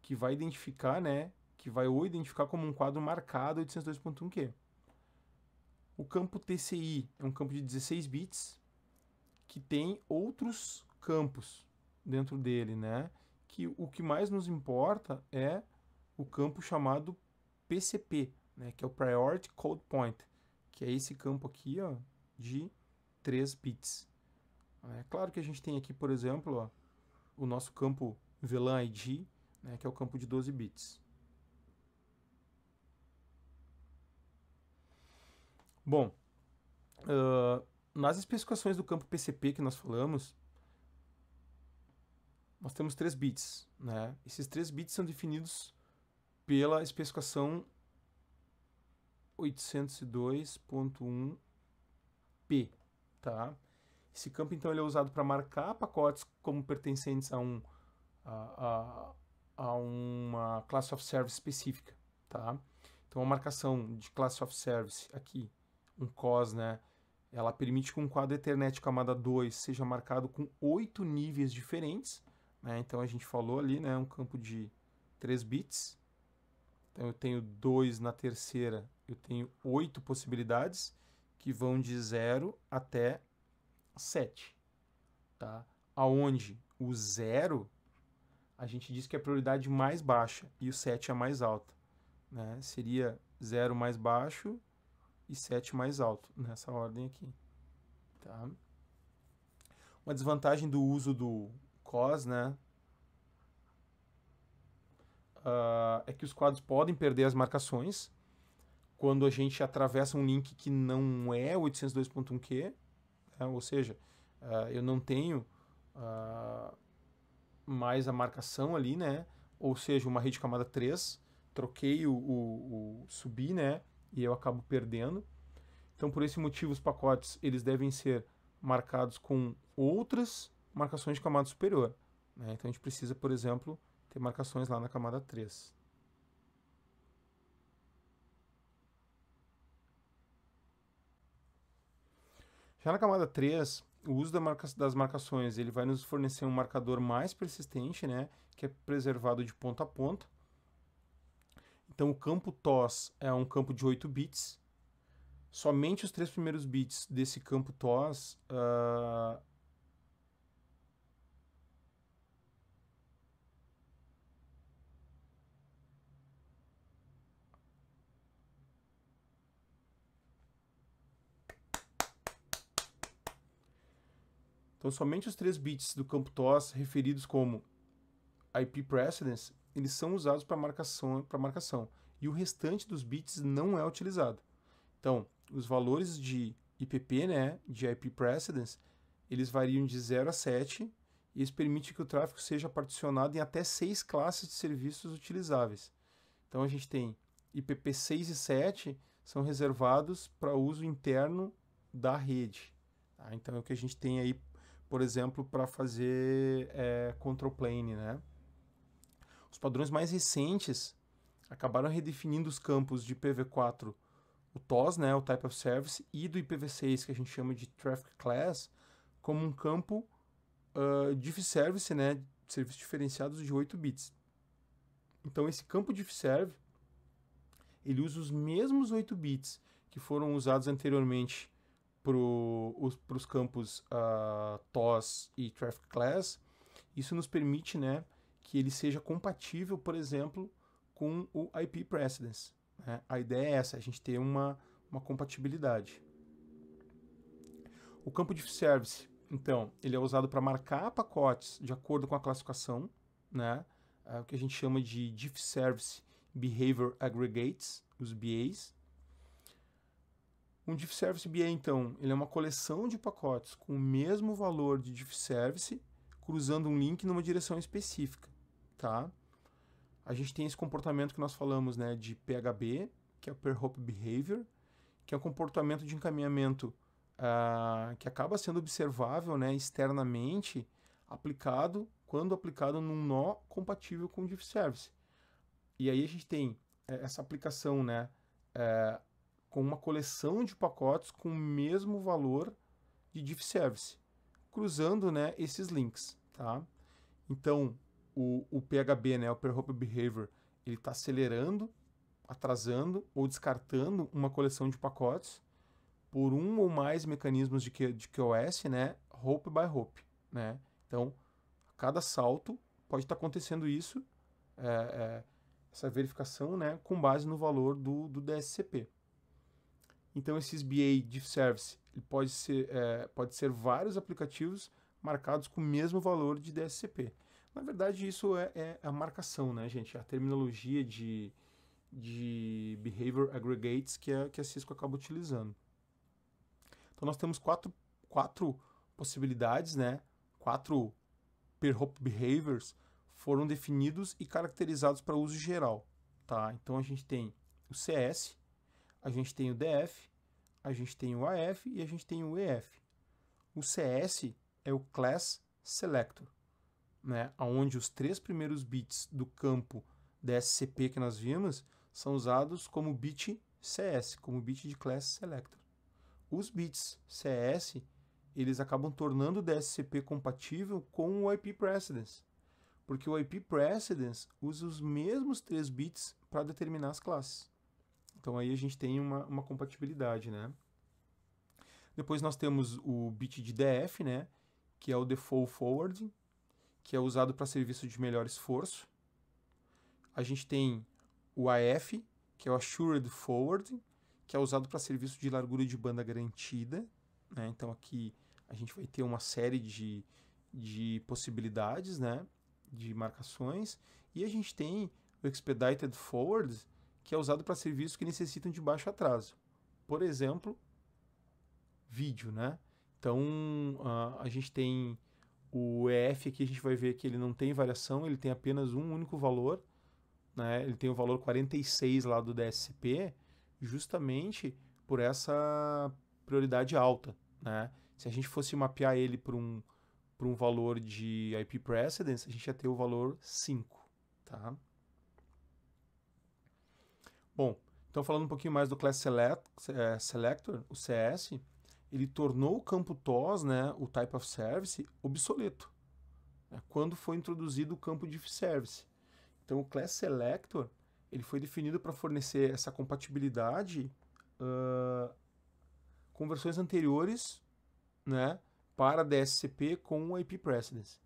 que vai identificar, né? Que vai ou identificar como um quadro marcado 802.1Q. O campo TCI é um campo de 16 bits, que tem outros campos dentro dele, né? Que o que mais nos importa é o campo chamado PCP, né, que é o Priority Code Point, que é esse campo aqui ó, de 3 bits. É claro que a gente tem aqui, por exemplo, ó, o nosso campo VLAN ID, né, que é o campo de 12 bits. Bom, uh, nas especificações do campo PCP que nós falamos, nós temos 3 bits. Né? Esses 3 bits são definidos pela especificação 802.1p, tá? Esse campo, então, ele é usado para marcar pacotes como pertencentes a, um, a, a, a uma classe of service específica, tá? Então, a marcação de classe of service aqui, um COS, né? Ela permite que um quadro Ethernet camada 2 seja marcado com oito níveis diferentes, né? Então, a gente falou ali, né? Um campo de 3 bits, então eu tenho 2 na terceira, eu tenho 8 possibilidades que vão de 0 até 7. Tá? Aonde o 0 a gente diz que é a prioridade mais baixa e o 7 é a mais alta. Né? Seria 0 mais baixo e 7 mais alto, nessa ordem aqui. Tá? Uma desvantagem do uso do COS, né? uh, é que os quadros podem perder as marcações quando a gente atravessa um link que não é 802.1q, né? ou seja, uh, eu não tenho uh, mais a marcação ali, né? Ou seja, uma rede camada 3, troquei o, o, o subir, né? E eu acabo perdendo. Então, por esse motivo, os pacotes eles devem ser marcados com outras marcações de camada superior. Né? Então, a gente precisa, por exemplo, tem marcações lá na camada 3. Já na camada 3, o uso da marca, das marcações ele vai nos fornecer um marcador mais persistente, né, que é preservado de ponta a ponta. Então o campo TOS é um campo de 8 bits. Somente os três primeiros bits desse campo TOS uh, ah, Então, somente os três bits do campo TOS referidos como IP precedence, eles são usados para marcação, para marcação, e o restante dos bits não é utilizado. Então, os valores de IPP, né, de IP precedence, eles variam de 0 a 7, e isso permite que o tráfego seja particionado em até seis classes de serviços utilizáveis. Então a gente tem IPP 6 e 7 são reservados para uso interno da rede. Tá? Então é o que a gente tem aí por exemplo, para fazer é, control plane, né? Os padrões mais recentes acabaram redefinindo os campos de IPv4, o TOS, né, o Type of Service, e do IPv6, que a gente chama de Traffic Class, como um campo uh, diff service, né, serviços diferenciados de 8 bits. Então, esse campo de serve, ele usa os mesmos 8 bits que foram usados anteriormente para os campos uh, ah, TOS e Traffic Class, isso nos permite né, que ele seja compatível, por exemplo, com o IP Precedence. Né? A ideia é essa, a gente ter uma, uma compatibilidade. O campo de service, então, ele é usado para marcar pacotes de acordo com a classificação, né? É o que a gente chama de diff service behavior aggregates, os BAs, um diff service BA, então, ele é uma coleção de pacotes com o mesmo valor de diff service, cruzando um link numa direção específica, tá? A gente tem esse comportamento que nós falamos, né, de PHB, que é o per hop behavior, que é um comportamento de encaminhamento uh, que acaba sendo observável, né, externamente, aplicado quando aplicado num nó compatível com o diff service. E aí a gente tem eh, essa aplicação, né, uh, com uma coleção de pacotes com o mesmo valor de diff service, cruzando né, esses links. Tá? Então, o, o PHB, né, o Per Hope Behavior, ele está acelerando, atrasando ou descartando uma coleção de pacotes por um ou mais mecanismos de, Q, de QoS, né, hope by hope. Né? Então, a cada salto pode estar tá acontecendo isso, é, é, essa verificação, né, com base no valor do, do DSCP. Então esse SBA de service ele pode, ser, é, pode ser vários aplicativos marcados com o mesmo valor de DSCP. Na verdade, isso é, é a marcação, né, gente? A terminologia de, de Behavior Aggregates que, é, que a Cisco acaba utilizando. Então nós temos quatro, quatro possibilidades, né? Quatro per hop behaviors foram definidos e caracterizados para uso geral, tá? Então a gente tem o CS, a gente tem o DF, a gente tem o AF e a gente tem o EF. O CS é o Class Selector, né, onde os três primeiros bits do campo DSCP que nós vimos são usados como bit CS, como bit de Class Selector. Os bits CS eles acabam tornando o DSCP compatível com o IP Precedence, porque o IP Precedence usa os mesmos três bits para determinar as classes. Então aí a gente tem uma, uma compatibilidade, né? Depois nós temos o bit de DF, né? Que é o Default Forwarding, que é usado para serviço de melhor esforço. A gente tem o AF, que é o Assured Forwarding, que é usado para serviço de largura de banda garantida. Né? Então aqui a gente vai ter uma série de, de possibilidades, né? De marcações. E a gente tem o Expedited Forward, que é usado para serviços que necessitam de baixo atraso. Por exemplo, vídeo, né? Então, a, gente tem o EF aqui, a gente vai ver que ele não tem variação, ele tem apenas um único valor, né? Ele tem o valor 46 lá do DSP, justamente por essa prioridade alta, né? Se a gente fosse mapear ele para um, para um valor de IP precedence, a gente ia ter o valor 5, tá? Bom, então falando um pouquinho mais do Class Select, é, Selector, o CS, ele tornou o campo TOS, né, o Type of Service, obsoleto. Né, quando foi introduzido o campo de Service. Então o Class Selector ele foi definido para fornecer essa compatibilidade uh, com versões anteriores né, para DSCP com IP Precedence.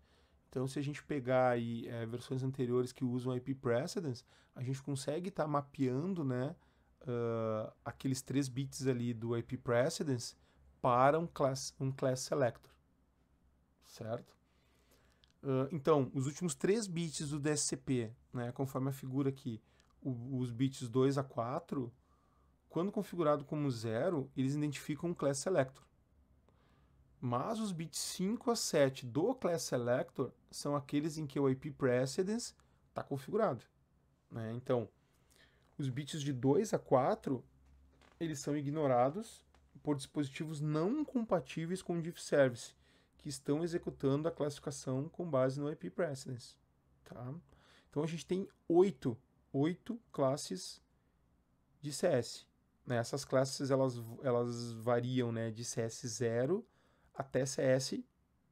Então, se a gente pegar aí, é, versões anteriores que usam IP precedence, a gente consegue estar tá mapeando né, uh, aqueles três bits ali do IP precedence para um class, um class selector, certo? Uh, então, os últimos três bits do DSCP, né, conforme a figura aqui, o, os bits 2 a 4, quando configurado como zero, eles identificam um class selector. Mas os bits 5 a 7 do Class Selector são aqueles em que o IP Precedence está configurado. Né? Então, os bits de 2 a 4 eles são ignorados por dispositivos não compatíveis com o diff service que estão executando a classificação com base no IP precedence, tá? Então a gente tem oito, oito classes de CS. Né? Essas classes elas, elas variam, né, de CS0 até CS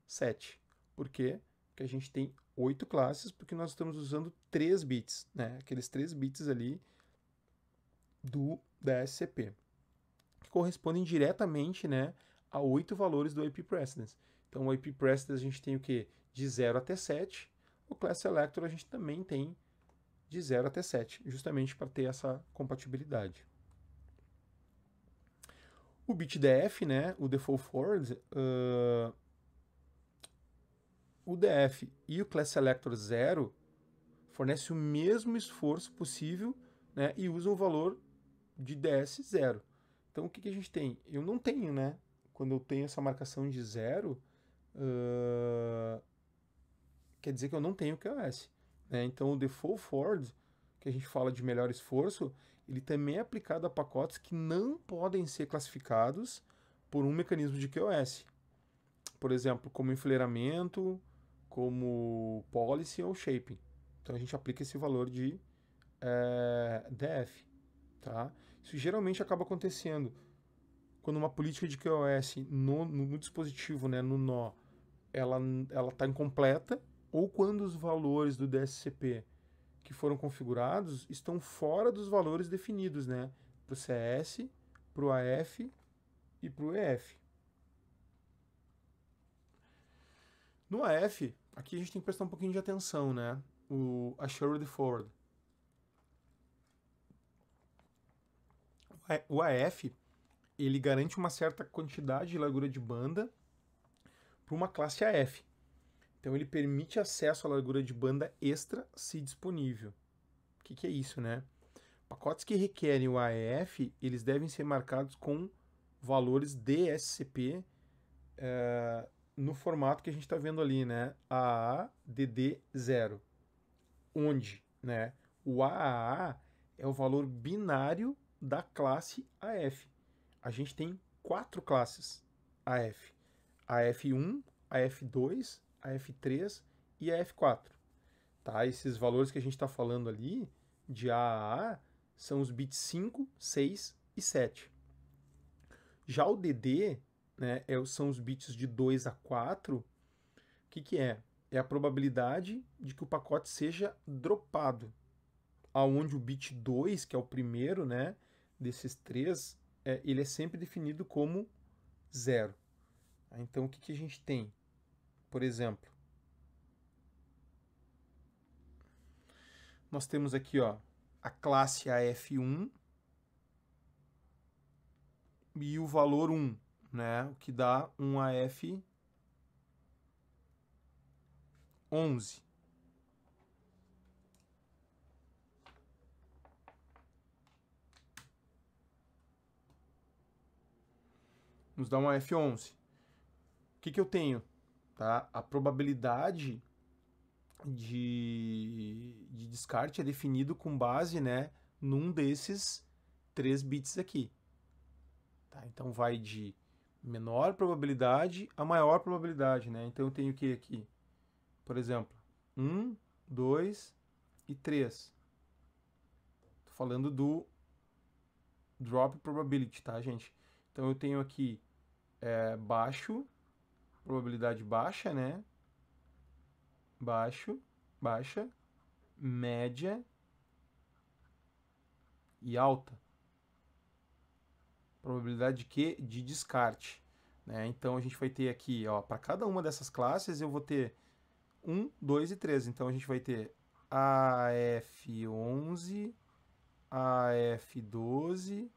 7. Por quê? Porque a gente tem oito classes, porque nós estamos usando três bits, né? Aqueles três bits ali do da SCP, que correspondem diretamente, né, a oito valores do IP Precedence. Então, o IP Precedence a gente tem o que? De 0 até 7. O Class Selector a gente também tem de 0 até 7, justamente para ter essa compatibilidade. O BitDF, né, o Default Forward, uh, o DF e o Class Selector 0 fornecem o mesmo esforço possível né, e usam o valor de DS 0. Então, o que, que, a gente tem? Eu não tenho, né? Quando eu tenho essa marcação de 0, uh, ah, quer dizer que eu não tenho QoS. Né? Então, o Default Forward, que a gente fala de melhor esforço, ele também é aplicado a pacotes que não podem ser classificados por um mecanismo de QoS. Por exemplo, como enfileiramento, como policy ou shaping. Então a gente aplica esse valor de é, eh, DF. Tá? Isso geralmente acaba acontecendo quando uma política de QoS no, no dispositivo, né, no nó, ela está incompleta, ou quando os valores do DSCP que foram configurados estão fora dos valores definidos, né? Para o CS, para o AF e para o EF. No AF, aqui a gente tem que prestar um pouquinho de atenção, né? O Assured Forward. O AF, ele garante uma certa quantidade de largura de banda para uma classe AF. Então ele permite acesso à largura de banda extra se disponível. O que, que é isso, né? Pacotes que requerem o AEF, eles devem ser marcados com valores DSCP é, eh, no formato que a gente está vendo ali, né? AADD0. Onde, né? O AAA é o valor binário da classe AF. A gente tem quatro classes AF. AF1, AF2, a F3 e a F4. Tá? Esses valores que a gente está falando ali de AAA são os bits 5, 6 e 7. Já o DD né, é são os bits de 2 a 4. O que, que é? É a probabilidade de que o pacote seja dropado, Onde o bit 2, que é o primeiro né, desses três, é, ele é sempre definido como zero. Então, o que, que a gente tem? Por exemplo, nós temos aqui ó, a classe AF1 e o valor 1, né? o que dá 1AF11. Nos dá uma F11. O que, que eu tenho? tá? A probabilidade de, de descarte é definido com base, né, num desses três bits aqui. Tá? Então vai de menor probabilidade a maior probabilidade, né? Então eu tenho o que aqui? Por exemplo, 1, 2 e 3. Tô falando do drop probability, tá, gente? Então eu tenho aqui é, baixo, probabilidade baixa, né? Baixo, baixa, média e alta. Probabilidade de quê? De descarte. Né? Então a gente vai ter aqui, ó, para cada uma dessas classes eu vou ter 1, 2 e 3. Então a gente vai ter AF11, AF12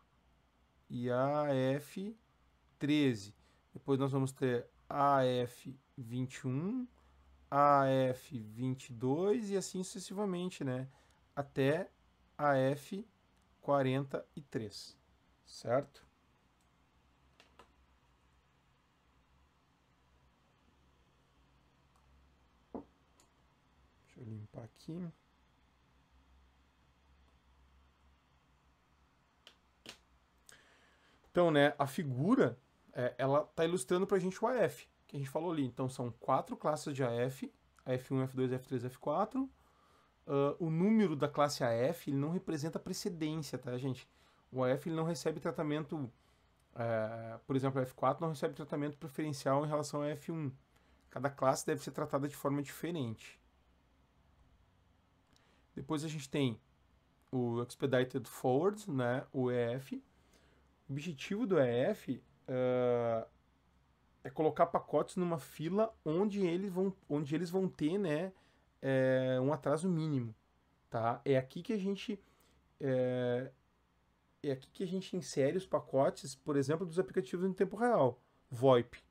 e AF13. Depois nós vamos ter AF21, AF22 e assim sucessivamente, né? Até AF43, certo? Deixa eu limpar aqui. Então, né, a figura é, ela está ilustrando para a gente o AF, que a gente falou ali. Então, são quatro classes de AF, AF1, F2, F3, F4. Uh, o número da classe AF ele não representa precedência, tá, gente? O AF ele não recebe tratamento, é, por exemplo, a F4 não recebe tratamento preferencial em relação a F1. Cada classe deve ser tratada de forma diferente. Depois a gente tem o Expedited Forward, né, o EF. O objetivo do EF uh, é colocar pacotes numa fila onde eles vão, onde eles vão ter né, é, um atraso mínimo. Tá? É aqui que a gente. É, é aqui que a gente insere os pacotes, por exemplo, dos aplicativos em tempo real. VoIP.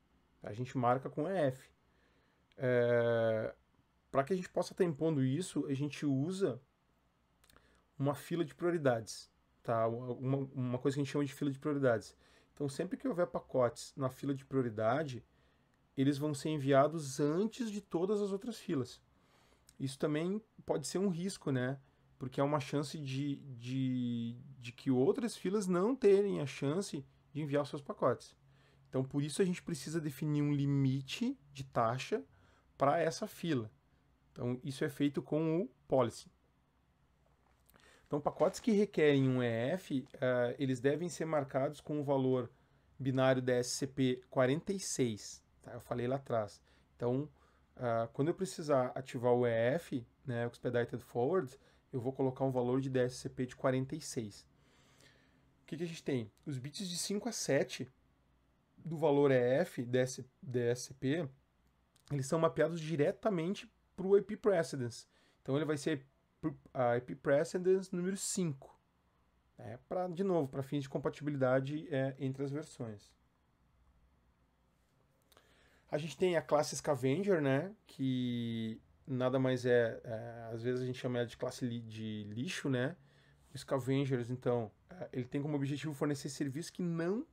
A gente marca com EF. É, Para que a gente possa estar impondo isso, a gente usa uma fila de prioridades. Tá? Uma, uma coisa que a gente chama de fila de prioridades então, sempre que houver pacotes na fila de prioridade, eles vão ser enviados antes de todas as outras filas. Isso também pode ser um risco, né? Porque é uma chance de, de, de que outras filas não terem a chance de enviar os seus pacotes. Então, por isso a gente precisa definir um limite de taxa para essa fila. Então, isso é feito com o policy. Então, pacotes que requerem um EF, uh, ah, eles devem ser marcados com o valor binário DSCP 46. Tá? Eu falei lá atrás. Então, uh, quando eu precisar ativar o EF, né, Expedited Forward, eu vou colocar um valor de DSCP de 46. O que, que a gente tem? Os bits de 5 a 7 do valor EF DS, DSCP, eles são mapeados diretamente para o IP Precedence. Então ele vai ser a IP Precedence número 5. Né, pra, de novo, para fins de compatibilidade é, entre as versões. A gente tem a classe Scavenger, né, que nada mais é, é às vezes a gente chama ela de classe li, de lixo, né? O Scavengers, então, é, ele tem como objetivo fornecer serviços que não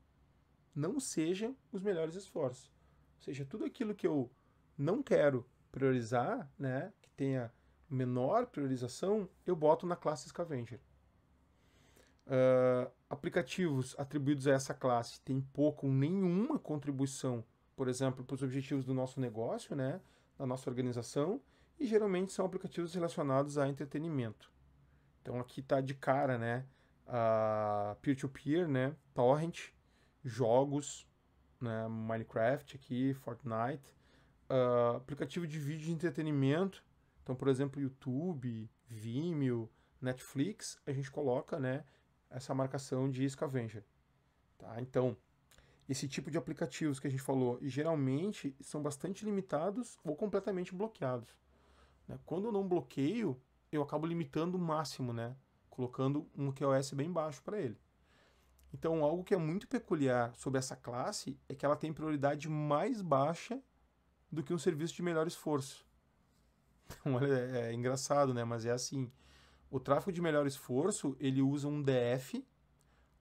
não sejam os melhores esforços. Ou seja, tudo aquilo que eu não quero priorizar, né, que tenha menor priorização, eu boto na classe Scavenger. Uh, ah, aplicativos atribuídos a essa classe têm pouco ou nenhuma contribuição, por exemplo, para os objetivos do nosso negócio, né, da nossa organização, e geralmente são aplicativos relacionados a entretenimento. Então aqui está de cara, né, peer-to-peer, -peer, né, torrent, jogos, né, Minecraft aqui, Fortnite, uh, aplicativo de vídeo de entretenimento, então, por exemplo, YouTube, Vimeo, Netflix, a gente coloca, né, essa marcação de scavenger. Tá? Então, esse tipo de aplicativos que a gente falou, geralmente são bastante limitados ou completamente bloqueados. Né? Quando eu não bloqueio, eu acabo limitando o máximo, né? Colocando um QoS bem baixo para ele. Então, algo que é muito peculiar sobre essa classe é que ela tem prioridade mais baixa do que um serviço de melhor esforço então <laughs> é engraçado, né? Mas é assim. O tráfego de melhor esforço, ele usa um DF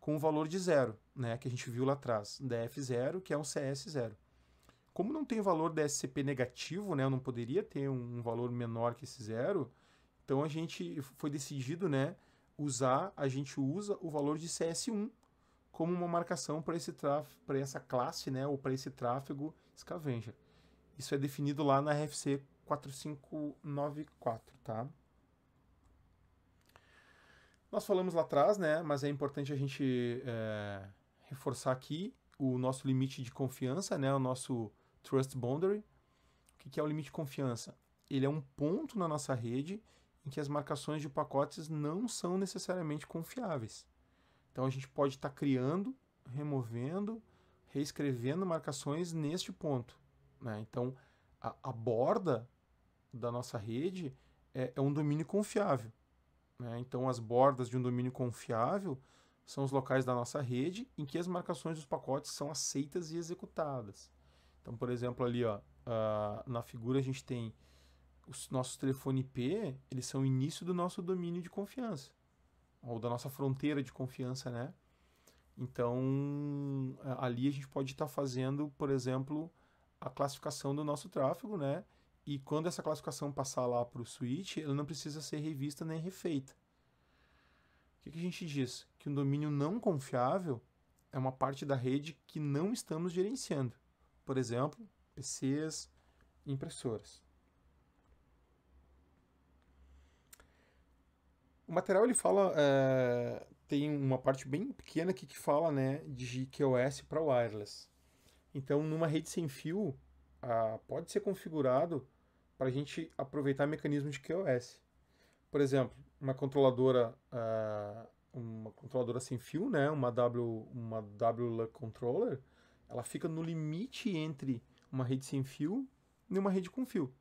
com o valor de zero, né? Que a gente viu lá atrás. DF0, que é um CS0. Como não tem valor DSCP negativo, né? Eu não poderia ter um valor menor que esse zero. Então a gente foi decidido, né? Usar, a gente usa o valor de CS1 como uma marcação para esse para essa classe, né? Ou para esse tráfego Scavenger. Isso é definido lá na RFC 4594, tá? Nós falamos lá atrás, né? Mas é importante a gente é, reforçar aqui o nosso limite de confiança, né? O nosso trust boundary. O que é o limite de confiança? Ele é um ponto na nossa rede em que as marcações de pacotes não são necessariamente confiáveis. Então a gente pode estar tá criando, removendo, reescrevendo marcações neste ponto. Né? Então a, a borda da nossa rede é, é um domínio confiável. Né? Então, as bordas de um domínio confiável são os locais da nossa rede em que as marcações dos pacotes são aceitas e executadas. Então, por exemplo, ali ó, uh, na figura a gente tem os nossos telefone IP, eles são o início do nosso domínio de confiança, ou da nossa fronteira de confiança, né? Então, ali a gente pode estar tá fazendo, por exemplo, a classificação do nosso tráfego, né? E quando essa classificação passar lá para o switch, ela não precisa ser revista nem refeita. O que, que a gente diz? Que um domínio não confiável é uma parte da rede que não estamos gerenciando. Por exemplo, PCs, impressoras. O material ele fala, é, tem uma parte bem pequena aqui que fala né, de QoS é para wireless. Então, numa rede sem fio, ah, pode ser configurado para a gente aproveitar mecanismos de QoS. Por exemplo, uma controladora, ah, uma controladora sem fio, né, uma W, uma WLUC controller, ela fica no limite entre uma rede sem fio e uma rede com fio.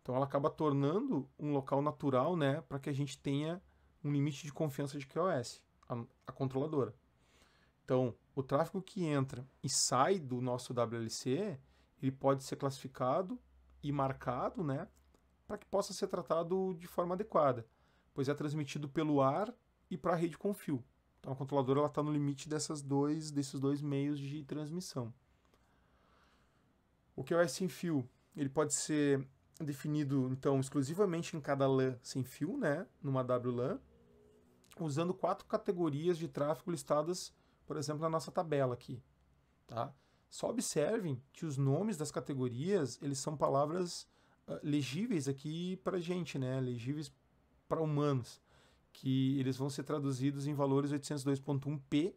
Então, ela acaba tornando um local natural, né, para que a gente tenha um limite de confiança de QoS, a, a controladora. Então, o tráfego que entra e sai do nosso WLC, ele pode ser classificado e marcado, né, para que possa ser tratado de forma adequada, pois é transmitido pelo ar e para a rede com fio. Então, a controladora está no limite dessas dois, desses dois meios de transmissão. O que é o sem fio? Ele pode ser definido, então, exclusivamente em cada LAN sem fio, né, numa WLAN, usando quatro categorias de tráfego listadas por exemplo, na nossa tabela aqui, tá? Só observem que os nomes das categorias, eles são palavras uh, legíveis aqui para gente, né? Legíveis para humanos, que eles vão ser traduzidos em valores 802.1p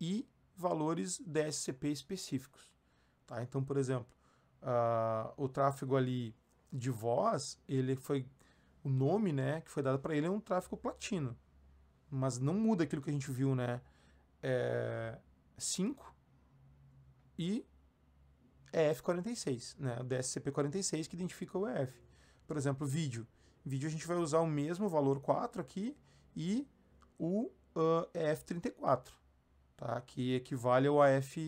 e valores DSCP específicos, tá? Então, por exemplo, uh, o tráfego ali de voz, ele foi o nome, né, que foi dado para ele é um tráfego platino, mas não muda aquilo que a gente viu, né? é, 5 e EF46, né? O DSCP46 que identifica o EF. Por exemplo, vídeo. Vídeo a gente vai usar o mesmo valor 4 aqui e o uh, ah, EF34, tá? que equivale ao AF,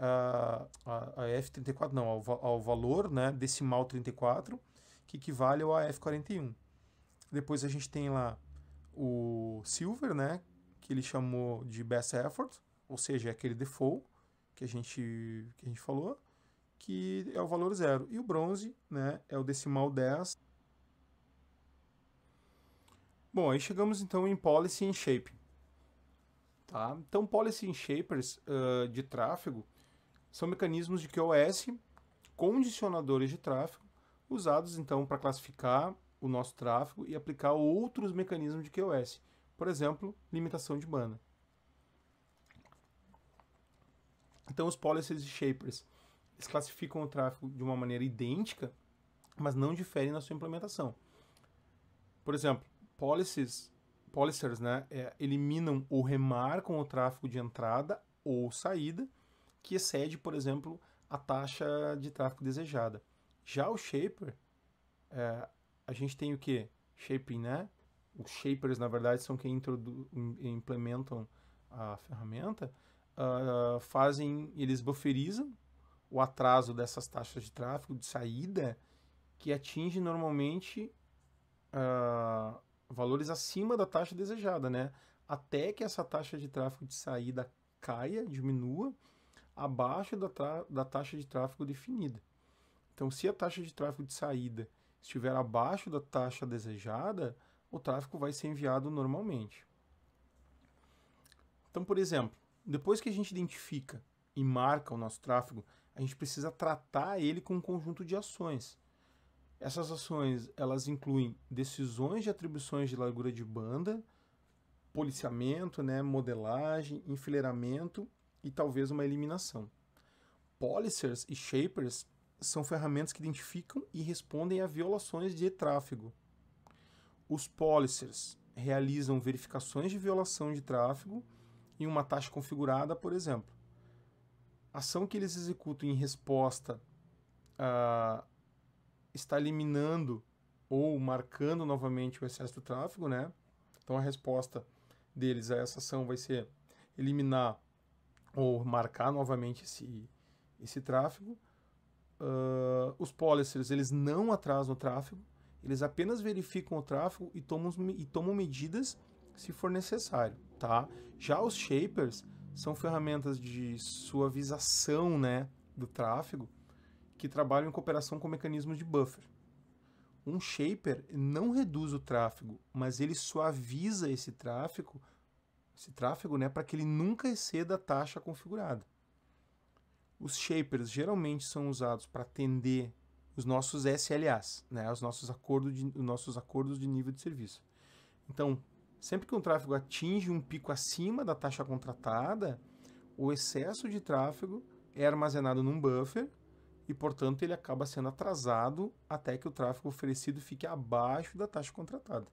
uh, a, F34, ah, não, ao, ao, valor né, decimal 34, que equivale ao AF41. Depois a gente tem lá o silver, né, que ele chamou de best effort, ou seja, é aquele default que a gente, que a gente falou, que é o valor zero. E o bronze né, é o decimal 10. Bom, aí chegamos então em Policy and Shape. Tá? Então, Policy and Shapers uh, de tráfego são mecanismos de QoS, condicionadores de tráfego, usados então para classificar o nosso tráfego e aplicar outros mecanismos de QoS. Por exemplo, limitação de mana. Então os policies e shapers eles classificam o tráfego de uma maneira idêntica, mas não diferem na sua implementação. Por exemplo, policies, policies, né, é, eliminam ou remarcam o tráfego de entrada ou saída que excede, por exemplo, a taxa de tráfego desejada. Já o shaper, é, a gente tem o que? Shaping, né? os shapers, na verdade, são quem implementam a ferramenta, uh, fazem, eles bufferizam o atraso dessas taxas de tráfego de saída, que atinge normalmente uh, valores acima da taxa desejada, né? Até que essa taxa de tráfego de saída caia, diminua, abaixo da, da taxa de tráfego definida. Então, se a taxa de tráfego de saída estiver abaixo da taxa desejada, o tráfego vai ser enviado normalmente. Então, por exemplo, depois que a gente identifica e marca o nosso tráfego, a gente precisa tratar ele com um conjunto de ações. Essas ações, elas incluem decisões de atribuições de largura de banda, policiamento, né, modelagem, enfileiramento e talvez uma eliminação. Policers e shapers são ferramentas que identificam e respondem a violações de tráfego. Os policers realizam verificações de violação de tráfego em uma taxa configurada, por exemplo. Ação que eles executam em resposta ah, está eliminando ou marcando novamente o excesso do tráfego, né? Então a resposta deles a essa ação vai ser eliminar ou marcar novamente esse, esse tráfego. Uh, os policers eles não atrasam o tráfego, eles apenas verificam o tráfego e tomam, e tomam medidas se for necessário, tá? Já os shapers são ferramentas de suavização, né, do tráfego que trabalham em cooperação com mecanismos de buffer. Um shaper não reduz o tráfego, mas ele suaviza esse tráfego, esse tráfego, né, para que ele nunca exceda a taxa configurada. Os shapers geralmente são usados para atender os nossos SLAs, né, os nossos, acordos, de, os nossos acordos de nível de serviço. Então, sempre que um tráfego atinge um pico acima da taxa contratada, o excesso de tráfego é armazenado num buffer e, portanto, ele acaba sendo atrasado até que o tráfego oferecido fique abaixo da taxa contratada.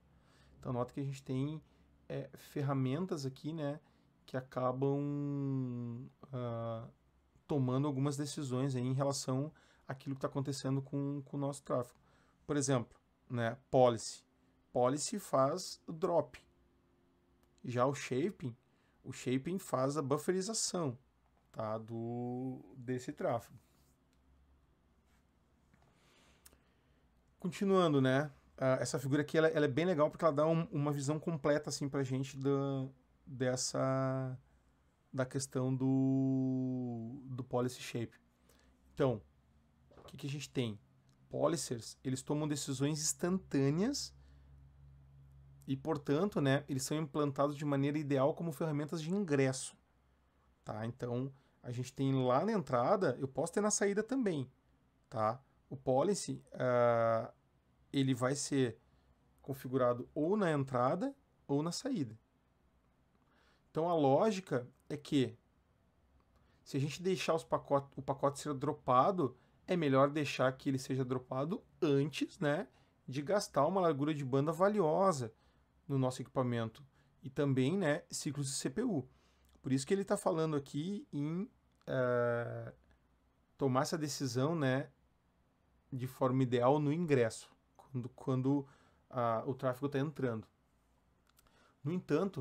Então, nota que a gente tem é, ferramentas aqui, né, que acabam uh, tomando algumas decisões em relação aquilo que está acontecendo com, com o nosso tráfego. Por exemplo, né, policy. Policy faz drop. Já o shaping, o shaping faz a bufferização tá, do, desse tráfego. Continuando, né? essa figura aqui ela, ela é bem legal porque ela dá um, uma visão completa assim, para a gente da, dessa da questão do, do policy shape. Então, o que, que a gente tem? Policers, eles tomam decisões instantâneas e, portanto, né, eles são implantados de maneira ideal como ferramentas de ingresso. Tá? Então, a gente tem lá na entrada, eu posso ter na saída também. Tá? O policy, uh, ele vai ser configurado ou na entrada ou na saída. Então, a lógica é que se a gente deixar os pacotes, o pacote ser dropado, é melhor deixar que ele seja dropado antes, né, de gastar uma largura de banda valiosa no nosso equipamento e também, né, ciclos de CPU. Por isso que ele está falando aqui em uh, tomar essa decisão, né, de forma ideal no ingresso, quando, quando uh, o tráfego está entrando. No entanto,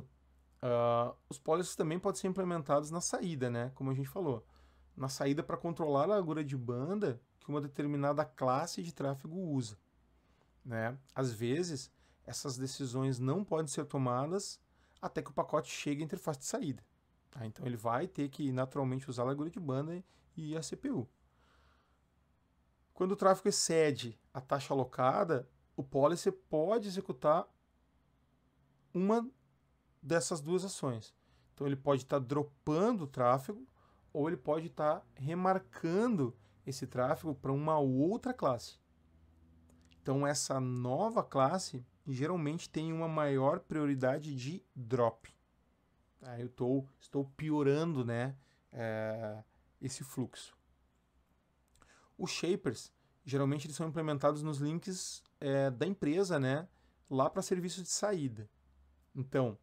uh, os policies também podem ser implementados na saída, né, como a gente falou na saída para controlar a largura de banda que uma determinada classe de tráfego usa. Né? Às vezes, essas decisões não podem ser tomadas até que o pacote chegue à interface de saída. Tá? Então ele vai ter que naturalmente usar a largura de banda e a CPU. Quando o tráfego excede a taxa alocada, o policy pode executar uma dessas duas ações. Então ele pode estar tá dropando o tráfego ou ele pode estar tá remarcando esse tráfego para uma outra classe. Então essa nova classe geralmente tem uma maior prioridade de drop. Aí eu tô, estou piorando né, é, esse fluxo. Os shapers geralmente eles são implementados nos links é, da empresa, né, lá para serviço de saída. Então,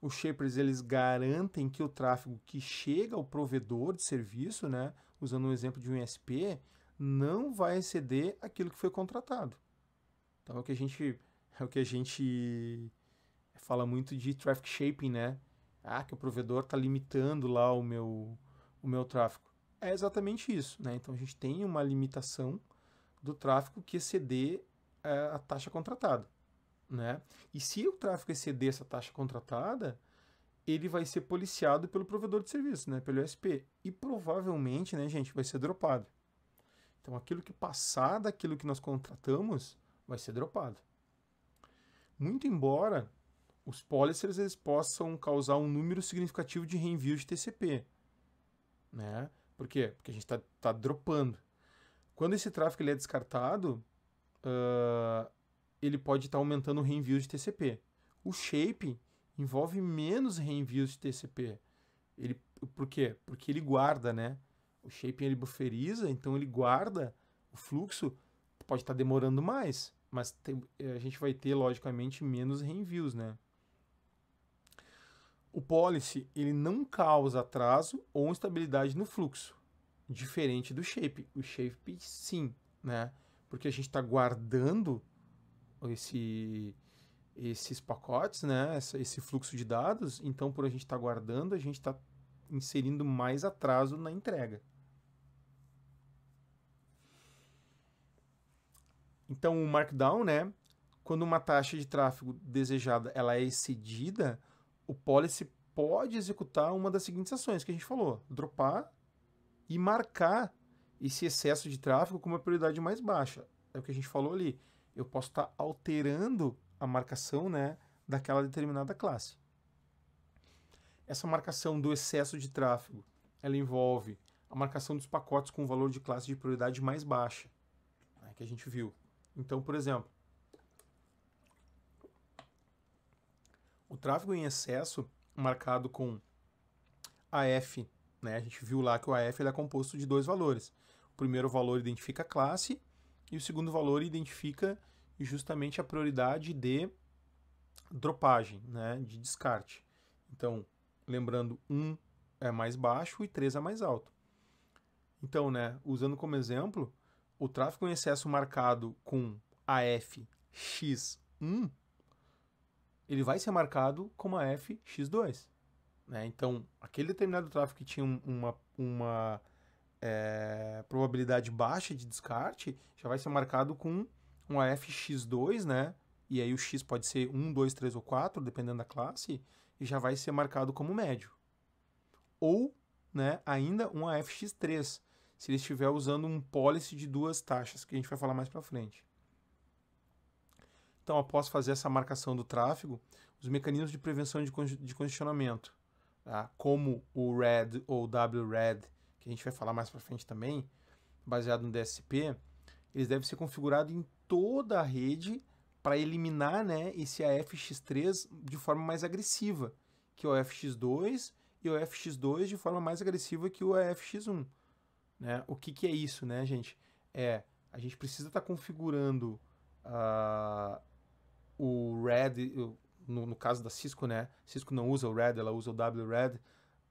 os shapers eles garantem que o tráfego que chega ao provedor de serviço, né, usando um exemplo de um ISP, não vai exceder aquilo que foi contratado. Então é o que a gente é o que a gente fala muito de traffic shaping, né? Ah, que o provedor está limitando lá o meu o meu tráfego. É exatamente isso, né? Então a gente tem uma limitação do tráfego que exceder eh, a taxa contratada né? E se o tráfego exceder essa taxa contratada, ele vai ser policiado pelo provedor de serviço, né? Pelo SP. E provavelmente, né, gente, vai ser dropado. Então, aquilo que passar daquilo que nós contratamos vai ser dropado. Muito embora os policers eles possam causar um número significativo de reenvio de TCP, né? Por quê? Porque a gente está tá dropando. Quando esse tráfego ele é descartado, uh, ele pode estar tá aumentando o reenvio de TCP. O shape envolve menos reenvios de TCP. Ele, por quê? Porque ele guarda, né? O Shape ele bufferiza, então ele guarda o fluxo, pode estar tá demorando mais, mas tem, é, a gente vai ter, logicamente, menos reenvios, né? O policy ele não causa atraso ou instabilidade no fluxo, diferente do shape. O shape sim, né? Porque a gente está guardando esse, esses pacotes, né? Essa, esse fluxo de dados. Então, por a gente estar tá guardando, a gente está inserindo mais atraso na entrega. Então, o Markdown, né? Quando uma taxa de tráfego desejada ela é excedida, o policy pode executar uma das seguintes ações que a gente falou: dropar e marcar esse excesso de tráfego como a prioridade mais baixa. É o que a gente falou ali eu posso estar tá alterando a marcação né, daquela determinada classe. Essa marcação do excesso de tráfego, ela envolve a marcação dos pacotes com valor de classe de prioridade mais baixa, né, que a gente viu. Então, por exemplo, o tráfego em excesso, marcado com AF, né, a gente viu lá que o AF é composto de dois valores. O primeiro valor identifica a classe e o segundo valor identifica justamente a prioridade de dropagem, né, de descarte. Então, lembrando, 1 um é mais baixo e 3 é mais alto. Então, né, usando como exemplo, o tráfego em excesso marcado com AFX1, ele vai ser marcado como AFX2. Né? Então, aquele determinado tráfego que tinha uma, uma é, probabilidade baixa de descarte, já vai ser marcado com um AFX2, né? E aí o X pode ser 1, 2, 3 ou 4, dependendo da classe, e já vai ser marcado como médio. Ou, né, ainda um AFX3, se ele estiver usando um policy de duas taxas, que a gente vai falar mais para frente. Então, após fazer essa marcação do tráfego, os mecanismos de prevenção de, de congestionamento, tá? como o RED ou WRED, que a gente vai falar mais para frente também, baseado no DSP, eles devem ser configurados em toda a rede para eliminar né, esse AFX3 é de forma mais agressiva que o AFX2 e o AFX2 de forma mais agressiva que o AFX1. Né? O que, que é isso, né, gente? É, a gente precisa estar tá configurando uh, o RED, no, no, caso da Cisco, né? Cisco não usa o RED, ela usa o WRED, uh,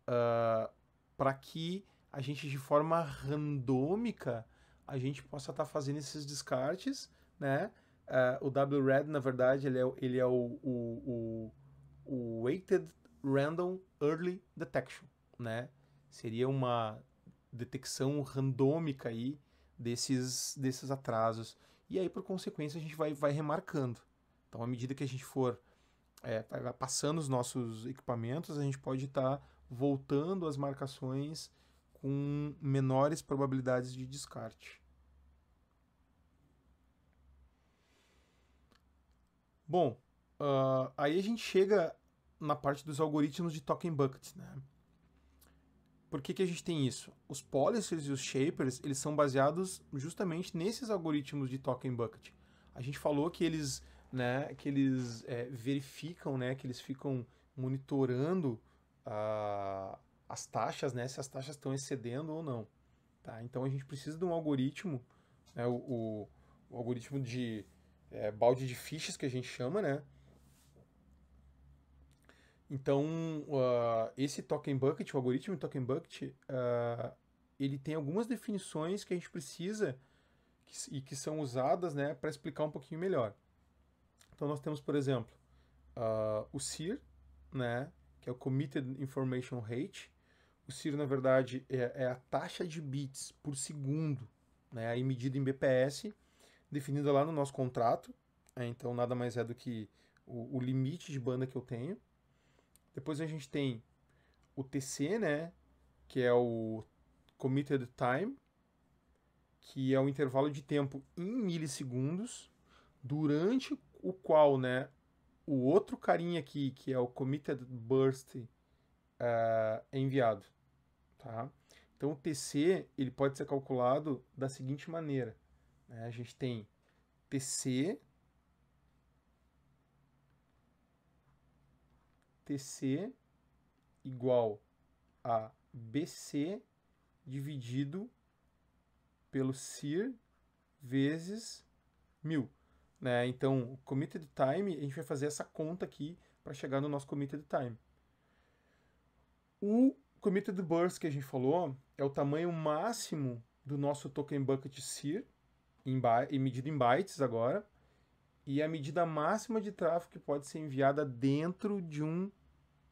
ah, para que a gente de forma randômica a gente possa estar tá fazendo esses descartes, né? Uh, o WRED, na verdade, ele é, ele é o, o, o, o Weighted Random Early Detection, né? Seria uma detecção randômica aí desses, desses atrasos. E aí, por consequência, a gente vai, vai remarcando. Então, à medida que a gente for é, passando os nossos equipamentos, a gente pode estar tá voltando as marcações com menores probabilidades de descarte. Bom, uh, aí a gente chega na parte dos algoritmos de token buckets, né? Por que, que a gente tem isso? Os policers e os shapers, eles são baseados justamente nesses algoritmos de token bucket. A gente falou que eles, né, que eles é, verificam, né, que eles ficam monitorando a, ah, as taxas, né? Se as taxas estão excedendo ou não. Tá? Então a gente precisa de um algoritmo, né? o, o, o algoritmo de é, balde de fichas que a gente chama, né? Então, uh, esse token bucket, o algoritmo token bucket, uh, ele tem algumas definições que a gente precisa que, e que são usadas né, para explicar um pouquinho melhor. Então, nós temos, por exemplo, uh, o CIR, né, que é o Committed Information Rate, o Ciro, na verdade, é, é a taxa de bits por segundo, né, aí medida em BPS, definida lá no nosso contrato. É, então, nada mais é do que o, o, limite de banda que eu tenho. Depois a gente tem o TC, né, que é o Committed Time, que é o intervalo de tempo em milissegundos, durante o qual, né, o outro carinha aqui, que é o Committed Burst, ah, é enviado. Tá? Então, o TC ele pode ser calculado da seguinte maneira. Né? A gente tem TC, TC igual a BC dividido pelo CIR vezes 1000. Né? Então, o committed time, a gente vai fazer essa conta aqui para chegar no nosso committed time. O committed burst que a gente falou é o tamanho máximo do nosso token bucket SIR, em, em medida em bytes agora, e a medida máxima de tráfego que pode ser enviada dentro de um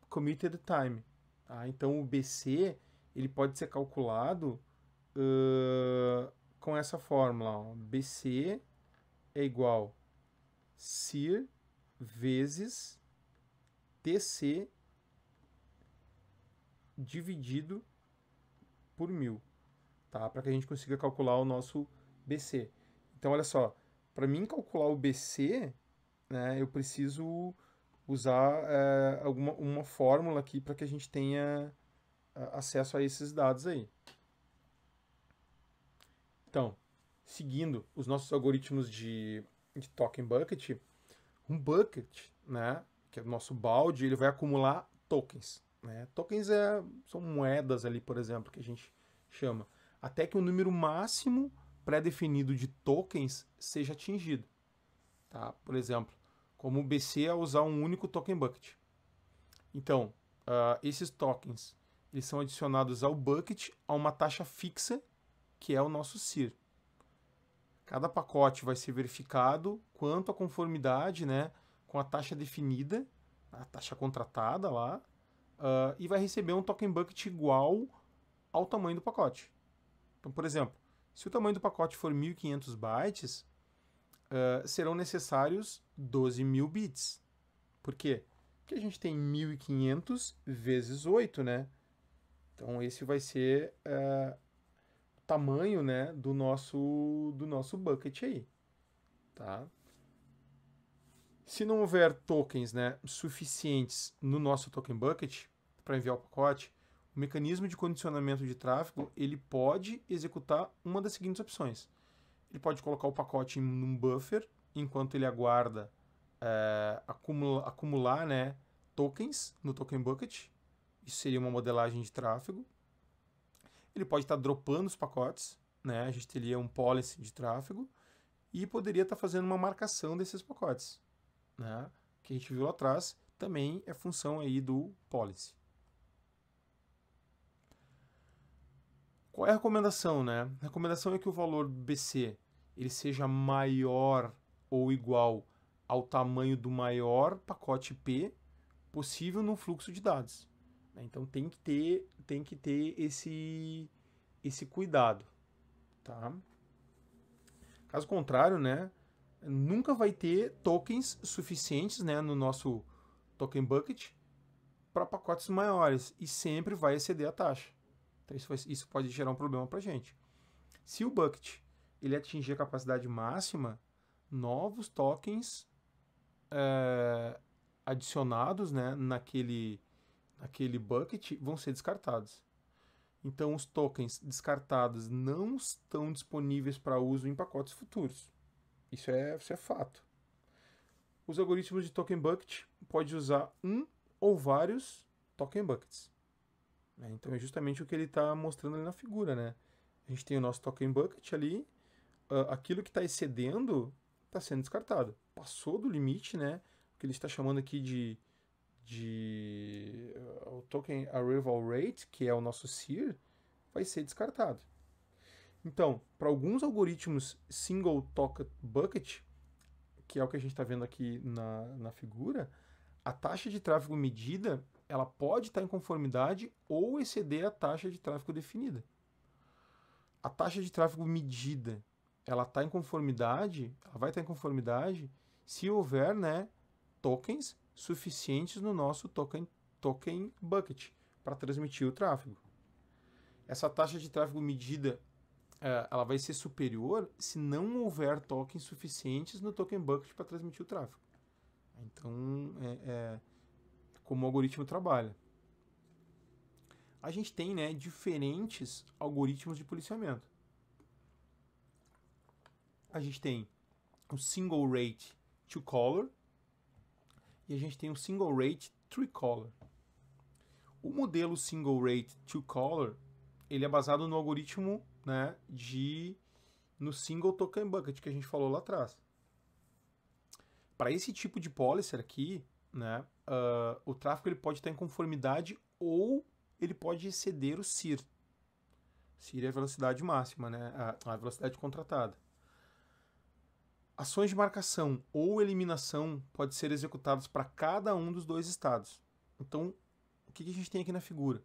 committed time. Tá? Então o BC ele pode ser calculado uh, com essa fórmula: ó. BC é igual SIR vezes TC dividido por mil, tá? Para que a gente consiga calcular o nosso BC. Então, olha só, para mim calcular o BC, né, eu preciso usar é, alguma uma fórmula aqui para que a gente tenha eh, acesso a esses dados aí. Então, seguindo os nossos algoritmos de, de token bucket, um bucket, né, que é o nosso balde, ele vai acumular tokens. Né? Tokens é, são moedas ali, por exemplo, que a gente chama. Até que o um número máximo pré-definido de tokens seja atingido. Tá? Por exemplo, como o BC é usar um único token bucket. Então, uh, esses tokens eles são adicionados ao bucket a uma taxa fixa, que é o nosso CIR. Cada pacote vai ser verificado quanto à conformidade né, com a taxa definida, a taxa contratada lá, uh, e vai receber um token bucket igual ao tamanho do pacote. Então, por exemplo, se o tamanho do pacote for 1500 bytes, uh, serão necessários 12.000 bits. Por quê? Porque a gente tem 1500 vezes 8, né? Então, esse vai ser uh, o tamanho né, do, nosso, do nosso bucket aí. Tá? Se não houver tokens né, suficientes no nosso token bucket para enviar o pacote, o mecanismo de condicionamento de tráfego ele pode executar uma das seguintes opções. Ele pode colocar o pacote em um buffer enquanto ele aguarda é, acumula, acumular né, tokens no token bucket. Isso seria uma modelagem de tráfego. Ele pode estar tá dropando os pacotes, né? A gente teria um policy de tráfego e poderia estar tá fazendo uma marcação desses pacotes né, que a gente viu lá atrás, também é função aí do policy. Qual é a recomendação, né? A recomendação é que o valor BC ele seja maior ou igual ao tamanho do maior pacote P possível no fluxo de dados. Né? Então tem que ter, tem que ter esse, esse cuidado, tá? Caso contrário, né, nunca vai ter tokens suficientes né, no nosso token bucket para pacotes maiores e sempre vai exceder a taxa. Então isso, vai, isso pode gerar um problema para a gente. Se o bucket ele atingir a capacidade máxima, novos tokens é, adicionados né, naquele, naquele bucket vão ser descartados. Então os tokens descartados não estão disponíveis para uso em pacotes futuros. Isso é, isso é fato. Os algoritmos de token bucket pode usar um ou vários token buckets. Né? Então é justamente o que ele está mostrando ali na figura, né? A gente tem o nosso token bucket ali, ah, aquilo que está excedendo está sendo descartado. Passou do limite, né? O que ele está chamando aqui de, de ah, o token arrival rate, que é o nosso SEER, vai ser descartado. Então, para alguns algoritmos single token bucket, que é o que a gente está vendo aqui na, na figura, a taxa de tráfego medida ela pode estar tá em conformidade ou exceder a taxa de tráfego definida. A taxa de tráfego medida ela está em conformidade, ela vai estar tá em conformidade se houver né, tokens suficientes no nosso token, token bucket para transmitir o tráfego. Essa taxa de tráfego medida é, ela vai ser superior se não houver tokens suficientes no token bucket para transmitir o tráfego. Então, é, é, como o algoritmo trabalha. A gente tem né, diferentes algoritmos de policiamento. A gente tem o single rate two color e a gente tem o single rate three color. O modelo single rate two color ele é baseado no algoritmo né, de no single token bucket que a gente falou lá atrás. Para esse tipo de policy aqui, né, uh, o tráfego ele pode estar em conformidade ou ele pode exceder o CIR. CIR é a velocidade máxima, né, a, a velocidade contratada. Ações de marcação ou eliminação podem ser executadas para cada um dos dois estados. Então, o que, que a gente tem aqui na figura?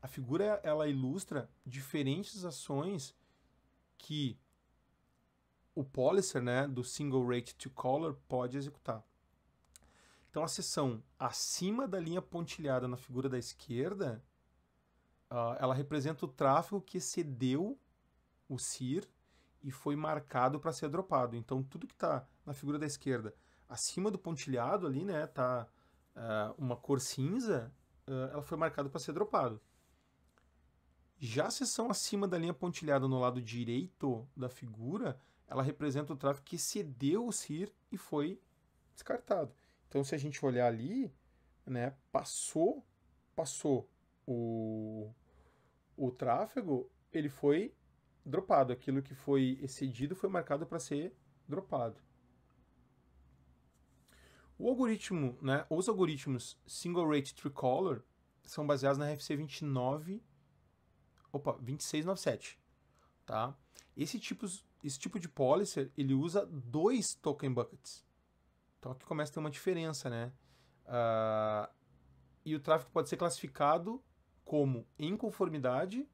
a figura ela ilustra diferentes ações que o policer né, do single rate to color pode executar. Então a seção acima da linha pontilhada na figura da esquerda, uh, ela representa o tráfego que excedeu o sir e foi marcado para ser dropado. Então tudo que está na figura da esquerda, acima do pontilhado ali, né, tá uh, uma cor cinza, uh, ela foi marcada para ser dropado. Já a seção acima da linha pontilhada no lado direito da figura, ela representa o tráfego que excedeu o CIR e foi descartado. Então, se a gente olhar ali, né, passou, passou o, o tráfego, ele foi dropado. Aquilo que foi excedido foi marcado para ser dropado. O algoritmo, né, os algoritmos Single Rate Tricolor são baseados na RFC 29 opa, 2697, tá? Esse tipo, esse tipo de policy, ele usa dois token buckets. Então aqui começa a ter uma diferença, né? Uh, e o tráfego pode ser classificado como em conformidade,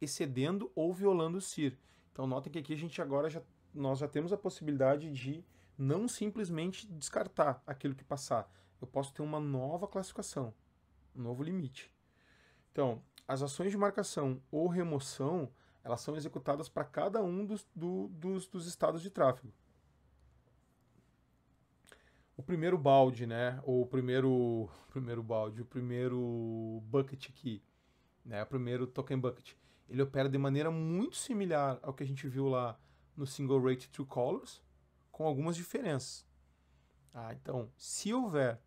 excedendo ou violando o CIR. Então notem que aqui a gente agora já, nós já temos a possibilidade de não simplesmente descartar aquilo que passar. Eu posso ter uma nova classificação, um novo limite. Então, as ações de marcação ou remoção elas são executadas para cada um dos, do, dos, dos estados de tráfego. O primeiro balde, né? Ou o primeiro, <laughs> primeiro balde, o primeiro bucket aqui, né? O primeiro token bucket. Ele opera de maneira muito similar ao que a gente viu lá no single rate two colors, com algumas diferenças. Ah, então, se houver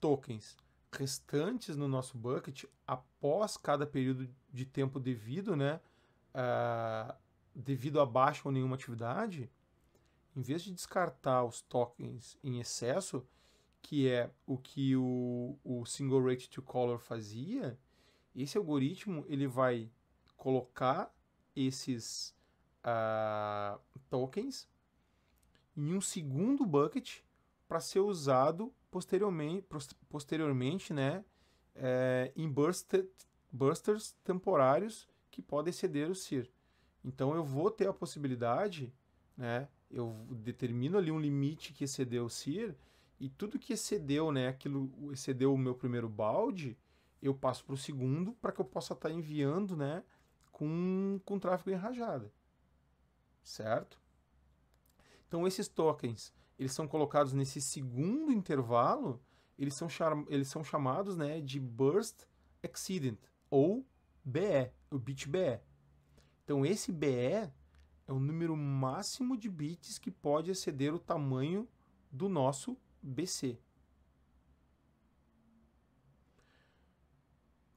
tokens restantes no nosso bucket após cada período de tempo devido, né? Uh, devido a baixa ou nenhuma atividade, em vez de descartar os tokens em excesso, que é o que o, o single rate to color fazia, esse algoritmo ele vai colocar esses uh, tokens em um segundo bucket para ser usado posteriormente, posteriormente né, é, em bursted, bursters temporários que podem exceder o CIR. Então eu vou ter a possibilidade, né, eu determino ali um limite que excedeu o CIR, e tudo que excedeu, né, aquilo excedeu o meu primeiro balde, eu passo para o segundo para que eu possa estar tá enviando, né, com, com tráfego em rajada. Certo? Então esses tokens eles são colocados nesse segundo intervalo, eles são, eles são chamados né, de Burst Accident, ou BE, o bit BE. Então esse BE é o número máximo de bits que pode exceder o tamanho do nosso BC.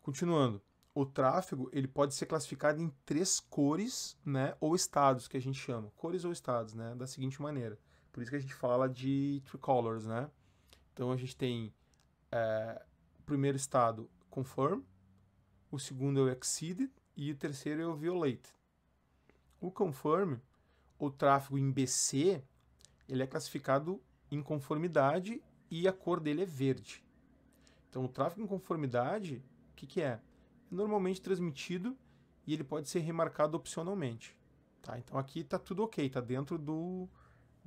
Continuando, o tráfego ele pode ser classificado em três cores, né, ou estados que a gente chama, cores ou estados, né, da seguinte maneira: por isso que a gente fala de tricolors, né? Então a gente tem é, o primeiro estado confirm, o segundo é o exceeded e o terceiro é o violate. O confirm, o tráfego em BC, ele é classificado em conformidade e a cor dele é verde. Então o tráfego em conformidade, o que, que é? É normalmente transmitido e ele pode ser remarcado opcionalmente. Tá? Então aqui está tudo ok, está dentro do,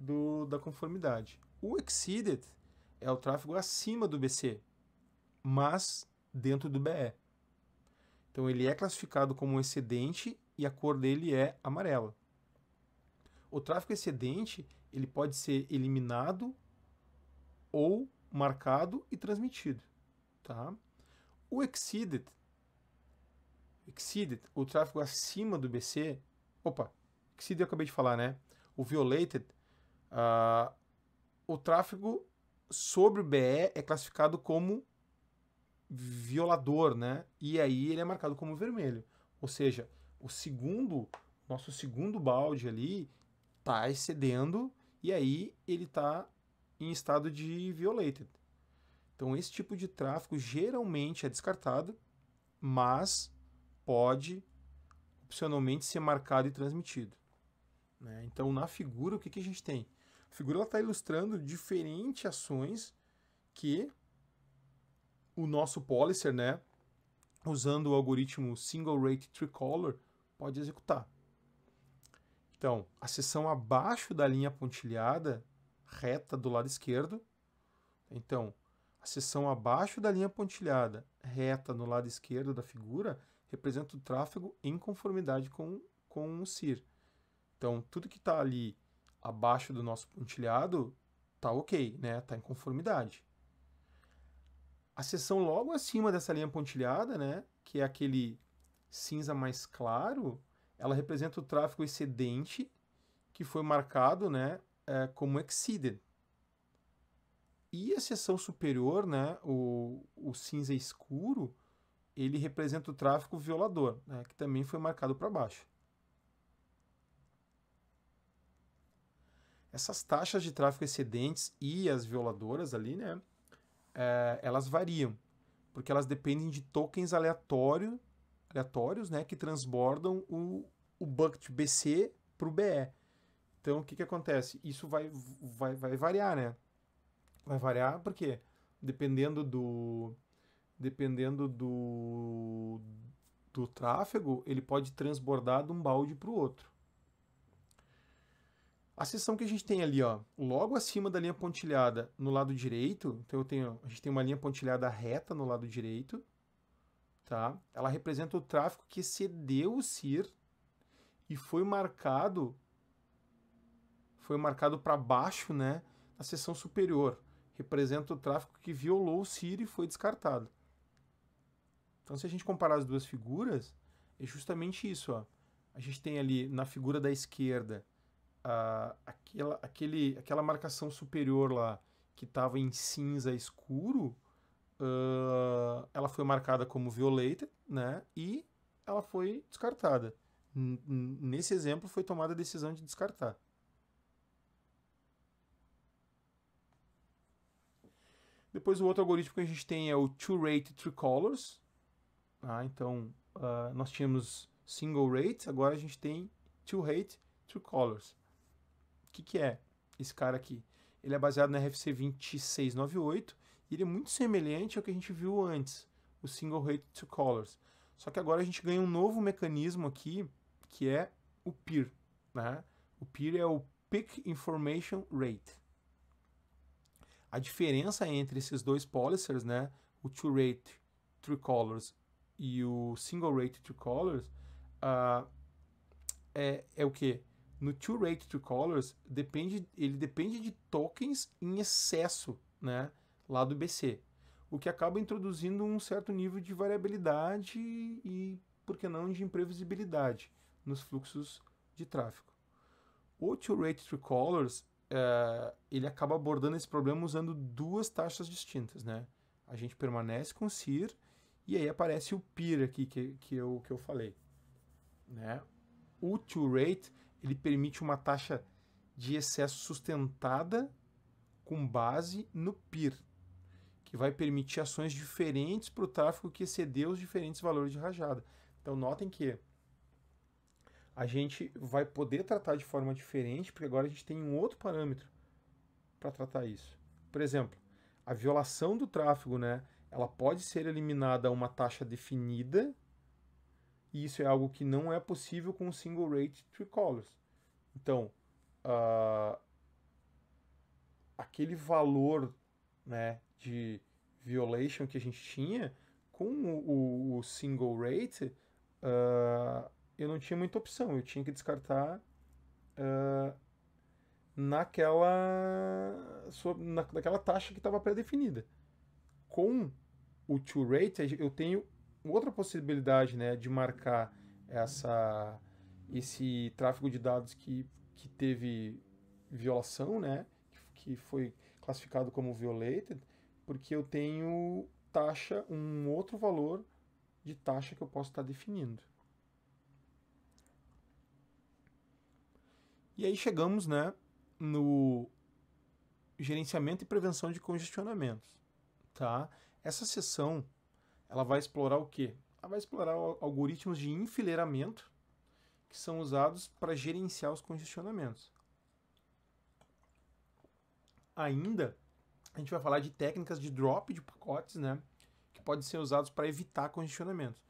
do, da conformidade. O exceeded é o tráfego acima do BC, mas dentro do BE. Então ele é classificado como excedente e a cor dele é amarela. O tráfego excedente ele pode ser eliminado ou marcado e transmitido, tá? O exceeded, exceeded, o tráfego acima do BC, opa, exceeded eu acabei de falar, né? O violated Uh, o tráfego sobre o BE é classificado como violador, né? E aí ele é marcado como vermelho. Ou seja, o segundo, nosso segundo balde ali tá excedendo e aí ele tá em estado de violated. Então esse tipo de tráfego geralmente é descartado, mas pode opcionalmente ser marcado e transmitido. Né? Então na figura o que, que a gente tem? A figura está ilustrando diferentes ações que o nosso policer, né, usando o algoritmo Single Rate Tricolor, pode executar. Então, a seção abaixo da linha pontilhada, reta do lado esquerdo. Então, a seção abaixo da linha pontilhada, reta no lado esquerdo da figura, representa o tráfego em conformidade com, com o CIR. Então, tudo que está ali abaixo do nosso pontilhado, tá ok, né? Tá em conformidade. A seção logo acima dessa linha pontilhada, né, que é aquele cinza mais claro, ela representa o tráfego excedente que foi marcado, né, é, como exceeded. E a seção superior, né, o, o cinza escuro, ele representa o tráfego violador, né, que também foi marcado para baixo. Essas taxas de tráfego excedentes e as violadoras ali, né? É, elas variam, porque elas dependem de tokens aleatório, aleatórios, né? Que transbordam o, o bucket BC para o BE. Então, o que, que acontece? Isso vai, vai, vai variar, né? Vai variar porque dependendo do... Dependendo do, do tráfego, ele pode transbordar de um balde para o outro. A seção que a gente tem ali, ó, logo acima da linha pontilhada no lado direito, então eu tenho, a gente tem uma linha pontilhada reta no lado direito, tá? Ela representa o tráfego que excedeu o CIR e foi marcado foi marcado para baixo, né, na seção superior. Representa o tráfego que violou o CIR e foi descartado. Então, se a gente comparar as duas figuras, é justamente isso, ó. A gente tem ali na figura da esquerda aquela, aquele, aquela marcação superior lá que estava em cinza escuro, uh, ela foi marcada como violeta, né? E ela foi descartada. N nesse exemplo foi tomada a decisão de descartar. Depois o outro algoritmo que a gente tem é o two rate three colors. Ah, tá? então uh, nós tínhamos single rate, agora a gente tem two rate three colors. O que, que é esse cara aqui? Ele é baseado na RFC 2698 e ele é muito semelhante ao que a gente viu antes, o Single Rate to Colors. Só que agora a gente ganha um novo mecanismo aqui, que é o PIR. Né? O PIR é o Peak Information Rate. A diferença entre esses dois policers, né, o Two Rate Three Colors e o Single Rate Three Colors, uh, é, é o que? No Two Rate Two Colors, depende, ele depende de tokens em excesso, né? Lá do BC. O que acaba introduzindo um certo nível de variabilidade e, por que não, de imprevisibilidade nos fluxos de tráfego. O Two Rate Two Colors, é, ele acaba abordando esse problema usando duas taxas distintas, né? A gente permanece com o CIR e aí aparece o PIR aqui que, que, eu, que eu falei. Né? O two rate ele permite uma taxa de excesso sustentada com base no PIR, que vai permitir ações diferentes para o tráfego que excedeu os diferentes valores de rajada. Então notem que a gente vai poder tratar de forma diferente, porque agora a gente tem um outro parâmetro para tratar isso. Por exemplo, a violação do tráfego, né, ela pode ser eliminada a uma taxa definida e isso é algo que não é possível com o single rate colors Então, uh, aquele valor né, de violation que a gente tinha com o, o, o single rate, uh, eu não tinha muita opção. Eu tinha que descartar uh, naquela, na, naquela taxa que estava pré-definida. Com o two rate, eu tenho outra possibilidade né, de marcar essa, esse tráfego de dados que, que teve violação, né, que foi classificado como violated, porque eu tenho taxa, um outro valor de taxa que eu posso estar definindo. E aí chegamos né, no gerenciamento e prevenção de congestionamentos. Tá? Essa seção ela vai explorar o quê? Ela vai explorar algoritmos de enfileiramento que são usados para gerenciar os congestionamentos. Ainda, a gente vai falar de técnicas de drop de pacotes, né? Que podem ser usados para evitar congestionamentos.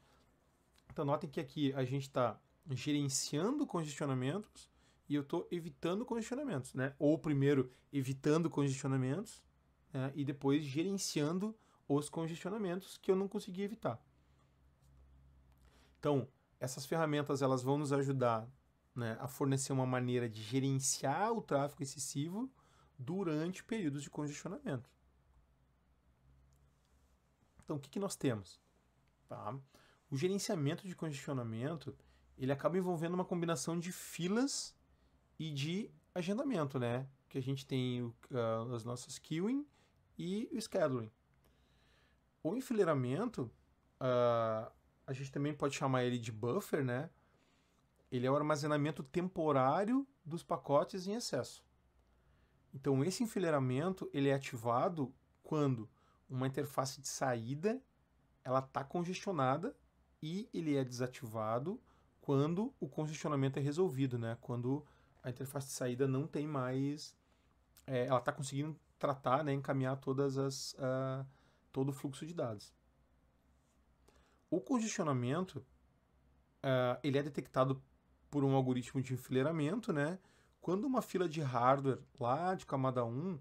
Então, notem que aqui a gente está gerenciando congestionamentos e eu estou evitando congestionamentos, né? Ou primeiro evitando congestionamentos né? e depois gerenciando congestionamentos os congestionamentos que eu não consegui evitar. Então, essas ferramentas elas vão nos ajudar né, a fornecer uma maneira de gerenciar o tráfego excessivo durante períodos de congestionamento. Então, o que, que nós temos? Tá? O gerenciamento de congestionamento ele acaba envolvendo uma combinação de filas e de agendamento, né? Que a gente tem o, uh, as nossas queuing e o scheduling. O enfileiramento, uh, a gente também pode chamar ele de buffer, né? Ele é o armazenamento temporário dos pacotes em excesso. Então esse enfileiramento ele é ativado quando uma interface de saída ela está congestionada e ele é desativado quando o congestionamento é resolvido, né? Quando a interface de saída não tem mais, é, ela está conseguindo tratar, né, encaminhar todas as uh, todo o fluxo de dados. O congestionamento uh, ele é detectado por um algoritmo de enfileiramento, né? Quando uma fila de hardware lá de camada 1,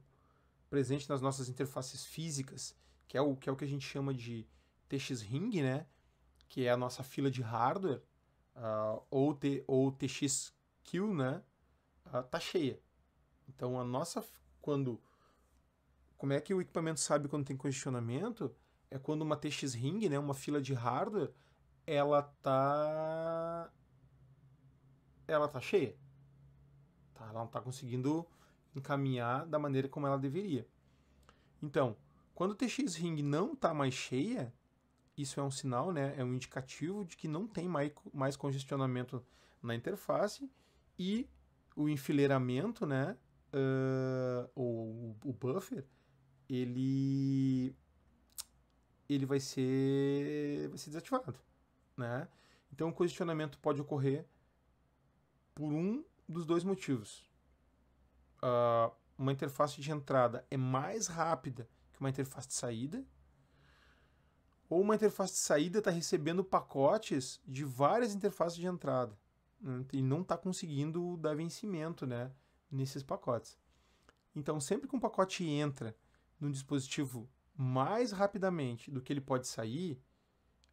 presente nas nossas interfaces físicas, que é o que, é o que a gente chama de TX-Ring, né? Que é a nossa fila de hardware, uh, ou, T, ou TX-Q, né? Uh, cheia. Então, a nossa... Quando como é que o equipamento sabe quando tem congestionamento? É quando uma TX Ring, né, uma fila de hardware, ela tá ela tá cheia. Tá? Ela não tá conseguindo encaminhar da maneira como ela deveria. Então, quando o TX Ring não tá mais cheia, isso é um sinal, né? É um indicativo de que não tem mais, mais congestionamento na interface e o enfileiramento, né? Uh, ou o buffer ele ele vai ser vai ser desativado, né? Então o congestionamento pode ocorrer por um dos dois motivos. Uh, uma interface de entrada é mais rápida que uma interface de saída, ou uma interface de saída está recebendo pacotes de várias interfaces de entrada né? e não está conseguindo dar vencimento, né, nesses pacotes. Então sempre que um pacote entra num dispositivo mais rapidamente do que ele pode sair,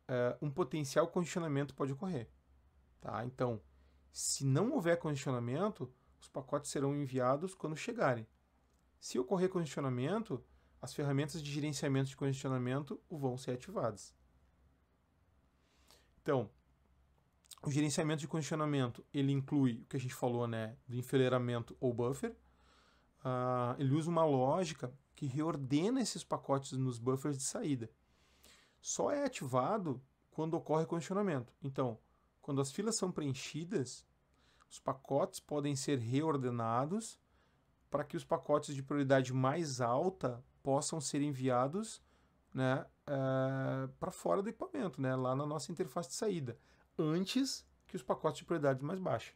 uh, um potencial condicionamento pode ocorrer. Tá? Então, se não houver condicionamento, os pacotes serão enviados quando chegarem. Se ocorrer condicionamento, as ferramentas de gerenciamento de condicionamento vão ser ativadas. Então, o gerenciamento de condicionamento, ele inclui o que a gente falou, né, do enfileiramento ou buffer, uh, ele usa uma lógica que reordena esses pacotes nos buffers de saída. Só é ativado quando ocorre condicionamento. Então, quando as filas são preenchidas, os pacotes podem ser reordenados para que os pacotes de prioridade mais alta possam ser enviados né, é, para fora do equipamento, né, lá na nossa interface de saída, antes que os pacotes de prioridade mais baixa.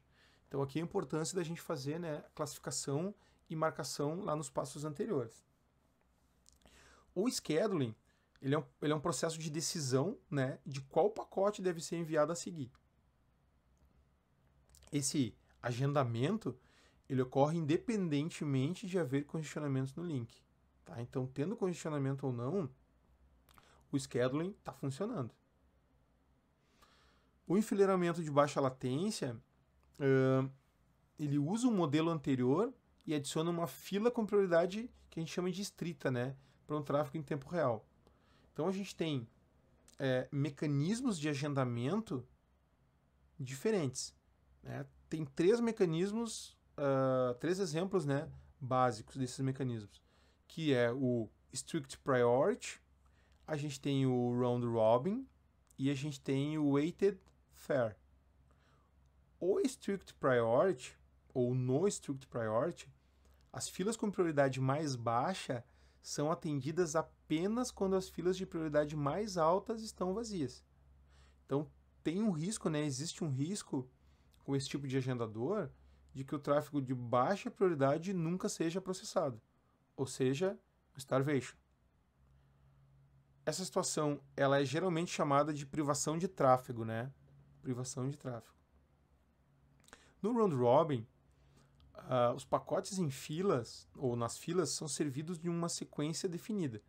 Então aqui é a importância da gente fazer né, a classificação e marcação lá nos passos anteriores. O scheduling ele é um, ele é um processo de decisão né, de qual pacote deve ser enviado a seguir. Esse agendamento ele ocorre independentemente de haver congestionamentos no link. Tá? Então, tendo congestionamento ou não, o scheduling está funcionando. O enfileiramento de baixa latência, uh, ele usa o um modelo anterior e adiciona uma fila com prioridade que a gente chama de estrita, né? Para um tráfego em tempo real. Então a gente tem é, mecanismos de agendamento diferentes. Né? Tem três mecanismos, uh, três exemplos né, básicos desses mecanismos, que é o Strict Priority, a gente tem o Round Robin e a gente tem o Weighted Fair. O Strict Priority ou no Strict Priority, as filas com prioridade mais baixa são atendidas apenas quando as filas de prioridade mais altas estão vazias. Então, tem um risco, né? Existe um risco com esse tipo de agendador de que o tráfego de baixa prioridade nunca seja processado, ou seja, starvation. Essa situação, ela é geralmente chamada de privação de tráfego, né? Privação de tráfego. No round robin, Uh, os pacotes em filas ou nas filas são servidos de uma sequência definida.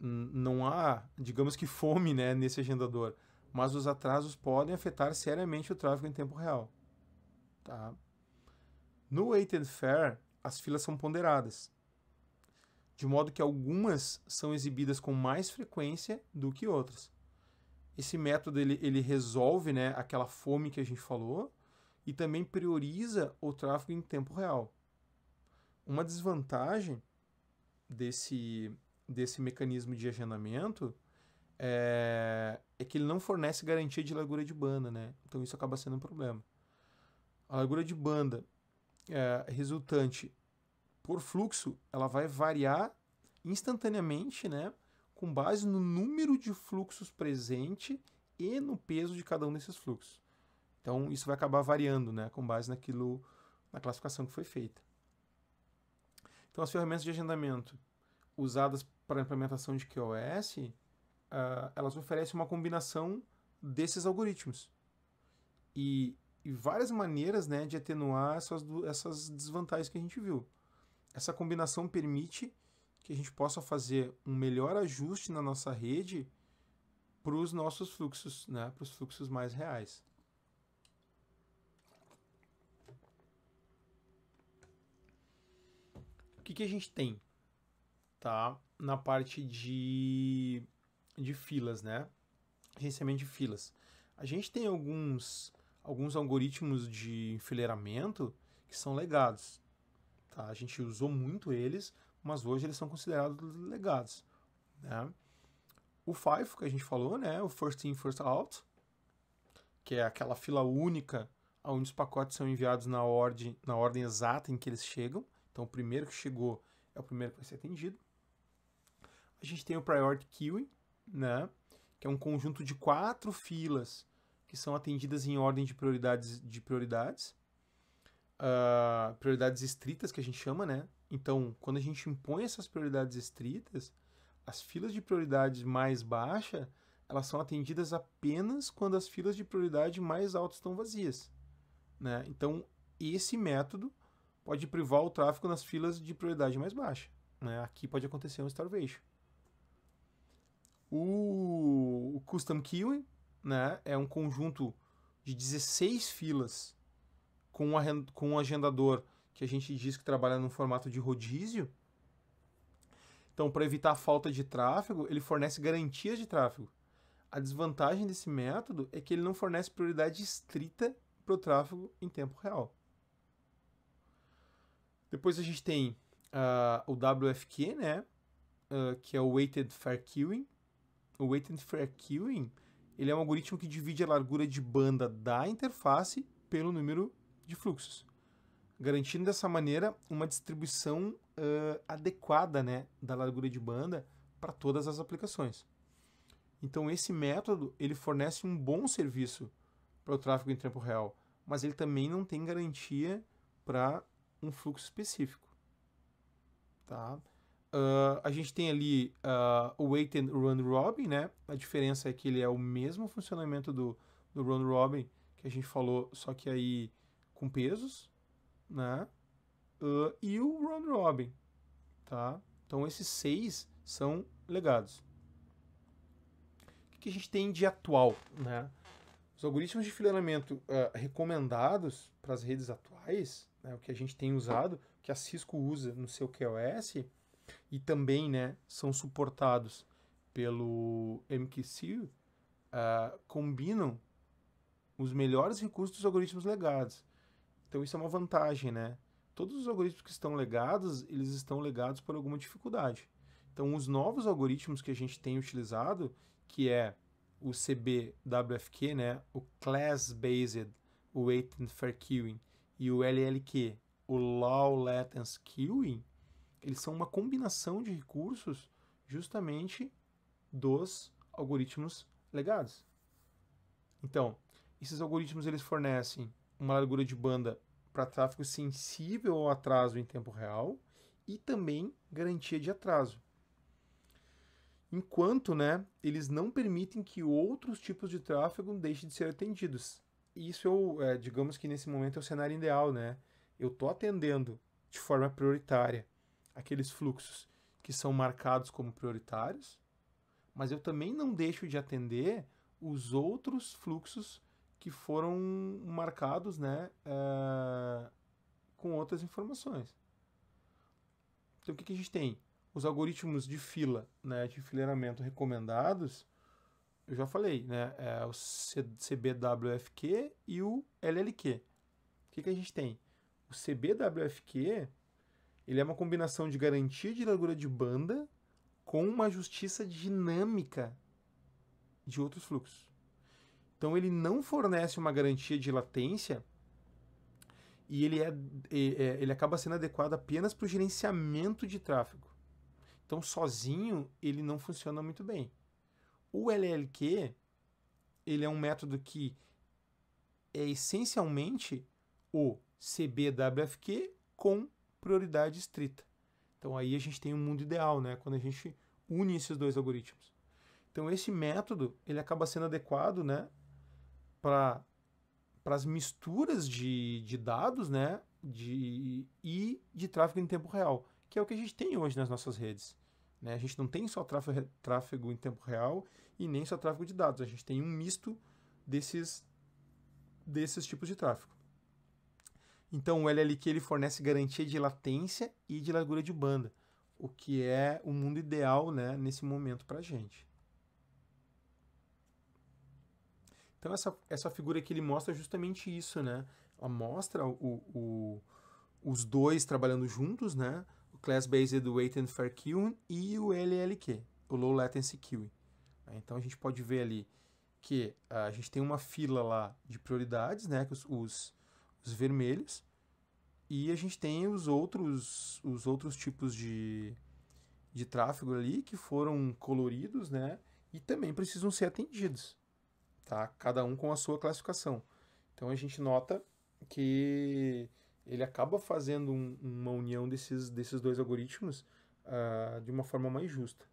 N não há, digamos que fome né, nesse agendador, mas os atrasos podem afetar seriamente o tráfego em tempo real. Tá? No Weighted Fair, as filas são ponderadas, de modo que algumas são exibidas com mais frequência do que outras. Esse método ele, ele resolve né, aquela fome que a gente falou, e também prioriza o tráfego em tempo real. Uma desvantagem desse, desse mecanismo de agendamento é, é que ele não fornece garantia de largura de banda, né? Então isso acaba sendo um problema. A largura de banda é, resultante por fluxo, ela vai variar instantaneamente, né? Com base no número de fluxos presente e no peso de cada um desses fluxos. Então, isso vai acabar variando, né, com base naquilo, na classificação que foi feita. Então, as ferramentas de agendamento usadas para a implementação de QoS, uh, ah, elas oferecem uma combinação desses algoritmos. E, e várias maneiras né, de atenuar essas, essas desvantagens que a gente viu. Essa combinação permite que a gente possa fazer um melhor ajuste na nossa rede para os nossos fluxos, né, para os fluxos mais reais. O que, que a gente tem? Tá? Na parte de, de filas, né? Gerenciamento de filas. A gente tem alguns, alguns algoritmos de enfileiramento que são legados. Tá? A gente usou muito eles, mas hoje eles são considerados legados. Né? O FIFO que a gente falou, né? o First In, First Out, que é aquela fila única onde os pacotes são enviados na ordem, na ordem exata em que eles chegam. Então, o primeiro que chegou é o primeiro que vai ser atendido. A gente tem o priority queuing, né? Que é um conjunto de quatro filas que são atendidas em ordem de prioridades de prioridades. Uh, prioridades estritas que a gente chama, né? Então, quando a gente impõe essas prioridades estritas, as filas de prioridade mais baixa, elas são atendidas apenas quando as filas de prioridade mais altas estão vazias, né? Então, esse método pode privar o tráfego nas filas de prioridade mais baixa. Né? Aqui pode acontecer um starvation. O, o custom queuing né, é um conjunto de 16 filas com um, com um agendador que a gente diz que trabalha no formato de rodízio. Então, para evitar a falta de tráfego, ele fornece garantias de tráfego. A desvantagem desse método é que ele não fornece prioridade estrita para o tráfego em tempo real. Depois a gente tem uh, o WFQ, né? Uh, que é o Weighted Fair Queuing. O Weighted Fair Queuing ele é um algoritmo que divide a largura de banda da interface pelo número de fluxos, garantindo dessa maneira uma distribuição uh, adequada né, da largura de banda para todas as aplicações. Então esse método ele fornece um bom serviço para o tráfego em tempo real, mas ele também não tem garantia para um fluxo específico. Tá? Uh, a gente tem ali ah, o uh, Wait and Run Robin, né? A diferença é que ele é o mesmo funcionamento do, do Run Robin que a gente falou, só que aí com pesos, né? Uh, e o Run Robin, tá? Então esses seis são legados. O que a gente tem de atual, né? Os algoritmos de fileiramento recomendados para as redes atuais né, o que a gente tem usado, que a Cisco usa no seu QoS, e também né, são suportados pelo MQC, uh, ah, combinam os melhores recursos dos algoritmos legados. Então isso é uma vantagem, né? Todos os algoritmos que estão legados, eles estão legados por alguma dificuldade. Então os novos algoritmos que a gente tem utilizado, que é o CBWFQ, né, o Class Based Weight and Fair Queuing, e o LLQ, o Low Latency Queuing, eles são uma combinação de recursos justamente dos algoritmos legados. Então, esses algoritmos eles fornecem uma largura de banda para tráfego sensível ao atraso em tempo real e também garantia de atraso. Enquanto, né, eles não permitem que outros tipos de tráfego deixem de ser atendidos, isso eu, é, digamos que nesse momento é o cenário ideal, né? Eu tô atendendo de forma prioritária aqueles fluxos que são marcados como prioritários, mas eu também não deixo de atender os outros fluxos que foram marcados, né, é, com outras informações. Então o que, que a gente tem? Os algoritmos de fila, né, de enfileiramento recomendados, eu já falei, né? É o CBWFQ e o LLQ. O que, que a gente tem? O CBWFQ ele é uma combinação de garantia de largura de banda com uma justiça dinâmica de outros fluxos. Então ele não fornece uma garantia de latência e ele, é, é ele acaba sendo adequado apenas para o gerenciamento de tráfego. Então sozinho ele não funciona muito bem. O LLQ, ele é um método que é essencialmente o CBWFQ com prioridade estrita. Então aí a gente tem um mundo ideal, né? Quando a gente une esses dois algoritmos. Então esse método, ele acaba sendo adequado, né, para para as misturas de, de dados, né, de, e de tráfego em tempo real, que é o que a gente tem hoje nas nossas redes. Né? A gente não tem só tráfego, tráfego em tempo real e nem só tráfego de dados. A gente tem um misto desses, desses tipos de tráfego. Então o LLQ ele fornece garantia de latência e de largura de banda, o que é o mundo ideal né, nesse momento para a gente. Então essa, essa figura aqui ele mostra justamente isso, né? Ela mostra o, o, os dois trabalhando juntos, né? Class-Based Weight and Fair Queuing e o LLQ, o Low Latency Queuing. Né, então a gente pode ver ali que ah, a gente tem uma fila lá de prioridades, né, os, os, os vermelhos, e a gente tem os outros, os outros tipos de, de tráfego ali que foram coloridos, né, e também precisam ser atendidos, tá? Cada um com a sua classificação. Então a gente nota que ele acaba fazendo um, uma união desses, desses dois algoritmos uh, de uma forma mais justa,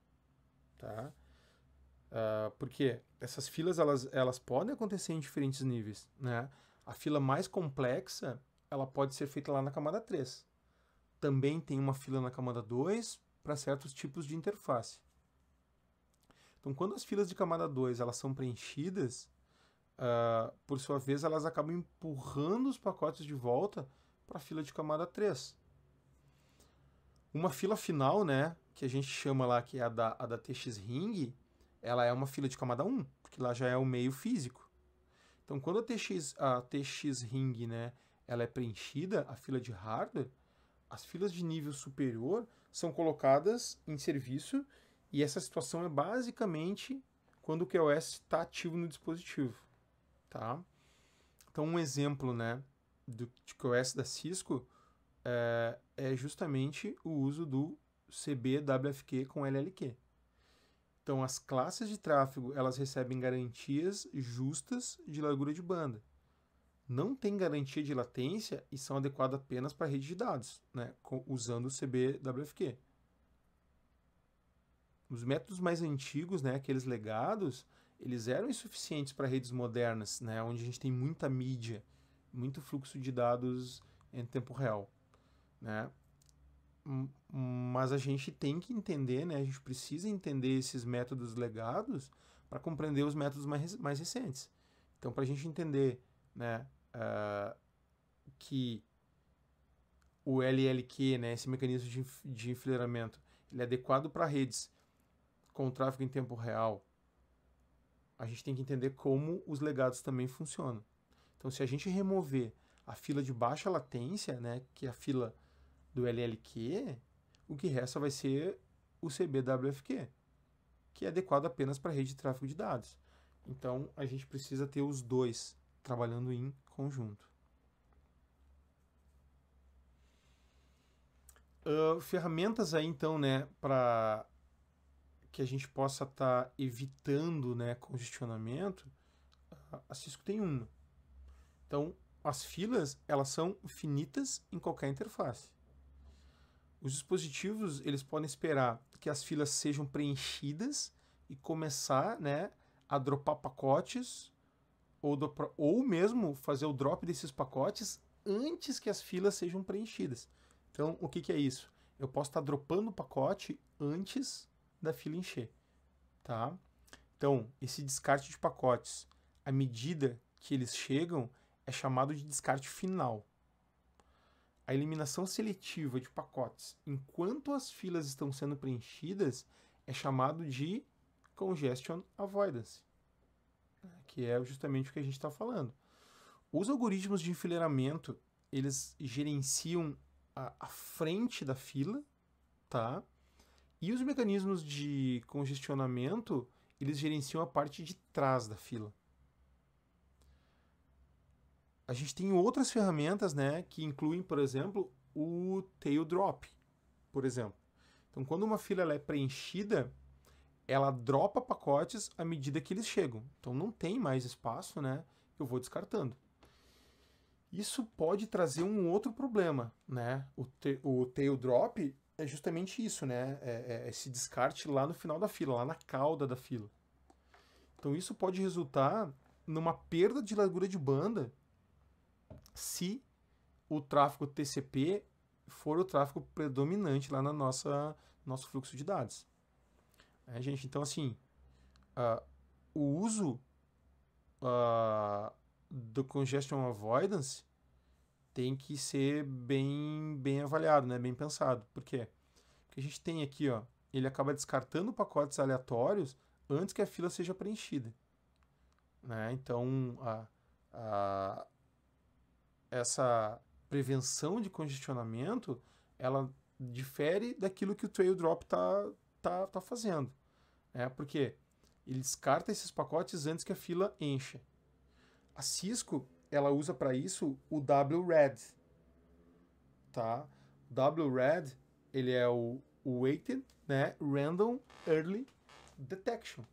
tá? Uh, porque essas filas elas, elas podem acontecer em diferentes níveis, né? A fila mais complexa ela pode ser feita lá na camada 3. Também tem uma fila na camada 2 para certos tipos de interface. Então, quando as filas de camada 2 elas são preenchidas, uh, por sua vez, elas acabam empurrando os pacotes de volta para a fila de camada 3. Uma fila final, né, que a gente chama lá que é a da, a da TX Ring, ela é uma fila de camada 1, porque lá já é o meio físico. Então, quando a TX, a TX Ring né, ela é preenchida, a fila de hardware, as filas de nível superior são colocadas em serviço e essa situação é basicamente quando o QoS está ativo no dispositivo. Tá? Então, um exemplo, né? do que QoS da Cisco é, é justamente o uso do CBWFQ com LLQ. Então, as classes de tráfego elas recebem garantias justas de largura de banda. Não tem garantia de latência e são adequadas apenas para rede de dados, né, com, usando o CBWFQ. Os métodos mais antigos, né, aqueles legados, eles eram insuficientes para redes modernas, né, onde a gente tem muita mídia muito fluxo de dados em tempo real, né? Mas a gente tem que entender, né? A gente precisa entender esses métodos legados para compreender os métodos mais, mais recentes. Então, para a gente entender, né, uh, que o LLQ, né, esse mecanismo de, de enfileiramento, ele é adequado para redes com tráfego em tempo real, a gente tem que entender como os legados também funcionam. Então, se a gente remover a fila de baixa latência, né, que é a fila do LLQ, o que resta vai ser o CBWFQ, que é adequado apenas para a rede de tráfego de dados. Então, a gente precisa ter os dois trabalhando em conjunto. Uh, ferramentas aí, então, né, para que a gente possa estar tá evitando né, congestionamento, ah, a Cisco tem uma, então, as filas, elas são finitas em qualquer interface. Os dispositivos, eles podem esperar que as filas sejam preenchidas e começar, né, a dropar pacotes ou, do, ou mesmo fazer o drop desses pacotes antes que as filas sejam preenchidas. Então, o que, que é isso? Eu posso estar tá dropando o pacote antes da fila encher, tá? Então, esse descarte de pacotes, à medida que eles chegam, é chamado de descarte final. A eliminação seletiva de pacotes enquanto as filas estão sendo preenchidas é chamado de congestion avoidance, que é justamente o que a gente está falando. Os algoritmos de enfileiramento eles gerenciam a, a frente da fila, tá? E os mecanismos de congestionamento eles gerenciam a parte de trás da fila a gente tem outras ferramentas, né, que incluem, por exemplo, o tail drop, por exemplo. Então, quando uma fila é preenchida, ela dropa pacotes à medida que eles chegam. Então, não tem mais espaço, né? Eu vou descartando. Isso pode trazer um outro problema, né? O, o tail drop é justamente isso, né? É, é, é esse descarte lá no final da fila, lá na cauda da fila. Então, isso pode resultar numa perda de largura de banda se o tráfego TCP for o tráfego predominante lá na nossa nosso fluxo de dados. É, gente, então assim, uh, o uso uh, do congestion avoidance tem que ser bem bem avaliado, né? Bem pensado. Por quê? Porque a gente tem aqui, ó, ele acaba descartando pacotes aleatórios antes que a fila seja preenchida. Né? Então, a, a, essa prevenção de congestionamento, ela difere daquilo que o trail drop está tá, tá fazendo. Né? Porque ele descarta esses pacotes antes que a fila encha. A Cisco ela usa para isso o WRED. Tá? WRED ele é o Weighted né? Random Early Detection.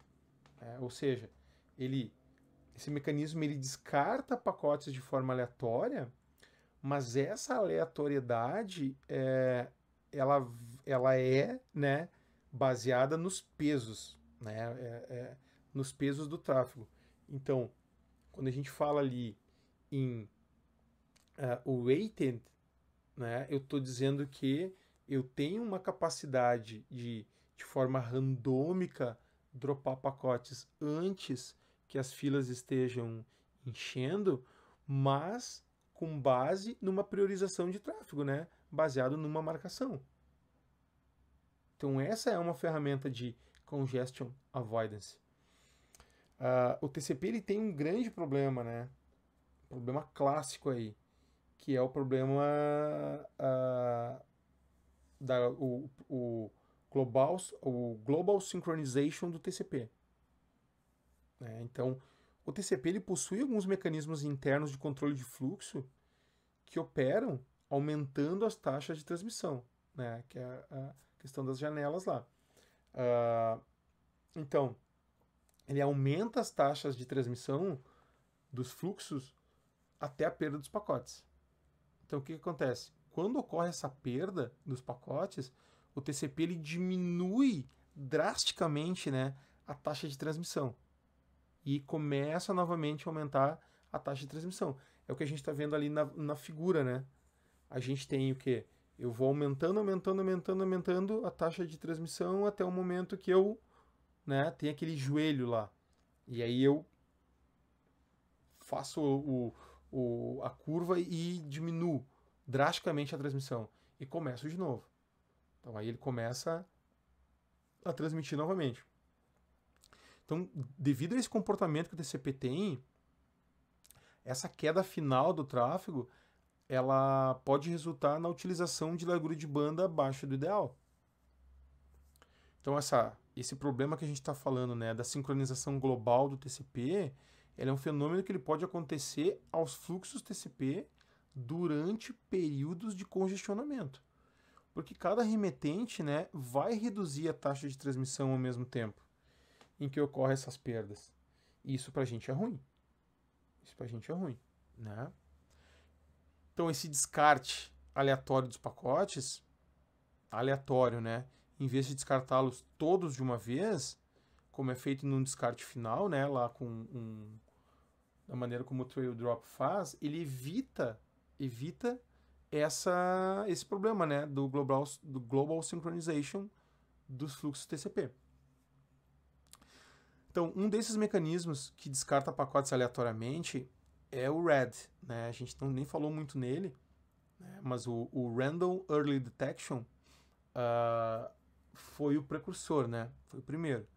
Né? Ou seja, ele esse mecanismo ele descarta pacotes de forma aleatória, mas essa aleatoriedade é, ela, ela é né, baseada nos pesos, né, é, é, nos pesos do tráfego. Então, quando a gente fala ali em uh, weighted, né, eu estou dizendo que eu tenho uma capacidade de, de forma randômica, dropar pacotes antes que as filas estejam enchendo, mas com base numa priorização de tráfego, né? baseado numa marcação. Então, essa é uma ferramenta de congestion avoidance. Uh, o TCP ele tem um grande problema, né? Um problema clássico aí, que é o problema uh, da o, o global o global synchronization do TCP. Né? Então, o TCP ele possui alguns mecanismos internos de controle de fluxo que operam aumentando as taxas de transmissão, né? que é a questão das janelas lá. Uh, então, ele aumenta as taxas de transmissão dos fluxos até a perda dos pacotes. Então, o que, que acontece? Quando ocorre essa perda dos pacotes, o TCP ele diminui drasticamente né, a taxa de transmissão e começa novamente a aumentar a taxa de transmissão. É o que a gente está vendo ali na, na figura, né? A gente tem o quê? Eu vou aumentando, aumentando, aumentando, aumentando a taxa de transmissão até o momento que eu né, tem aquele joelho lá. E aí eu faço o, o, a curva e diminuo drasticamente a transmissão. E começo de novo. Então aí ele começa a transmitir novamente. Então, devido a esse comportamento que o TCP tem, essa queda final do tráfego, ela pode resultar na utilização de largura de banda abaixo do ideal. Então, essa, esse problema que a gente está falando, né, da sincronização global do TCP, ele é um fenômeno que ele pode acontecer aos fluxos TCP durante períodos de congestionamento. Porque cada remetente né, vai reduzir a taxa de transmissão ao mesmo tempo em que ocorrem essas perdas. Isso para a gente é ruim. Isso para a gente é ruim, né? Então esse descarte aleatório dos pacotes, aleatório, né? Em vez de descartá-los todos de uma vez, como é feito num descarte final, né? Lá com um, da maneira como o trail drop faz, ele evita, evita essa, esse problema, né? Do global, do global synchronization dos fluxos TCP. Então, um desses mecanismos que descarta pacotes aleatoriamente é o Red. Né? A gente não, nem falou muito nele, né? mas o, o, Random Early Detection uh, foi o precursor, né? foi o primeiro.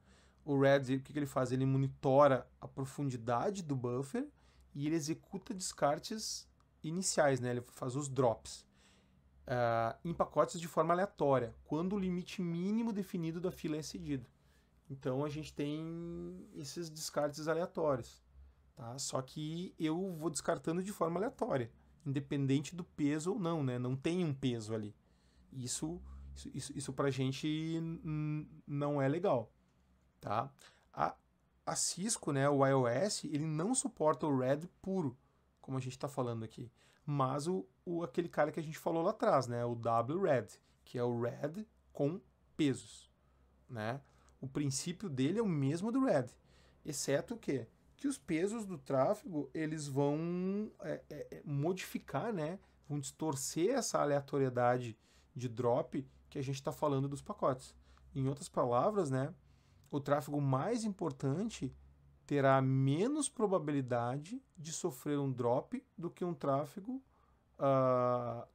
O Red, o que, que ele faz? Ele monitora a profundidade do buffer e ele executa descartes iniciais, né? ele faz os drops. Uh, em pacotes de forma aleatória, quando o limite mínimo definido da fila é excedido. Então a gente tem esses descartes aleatórios, tá? Só que eu vou descartando de forma aleatória, independente do peso ou não, né? Não tem um peso ali. Isso isso, isso, isso a gente não é legal, tá? A, a Cisco, né, o iOS, ele não suporta o RED puro, como a gente está falando aqui, mas o, o aquele cara que a gente falou lá atrás, né, o WRED, que é o RED com pesos, né? O princípio dele é o mesmo do Red, exceto que que os pesos do tráfego eles vão é, é, é, modificar, né? Vão distorcer essa aleatoriedade de drop que a gente está falando dos pacotes. Em outras palavras, né? O tráfego mais importante terá menos probabilidade de sofrer um drop do que um tráfego, uh,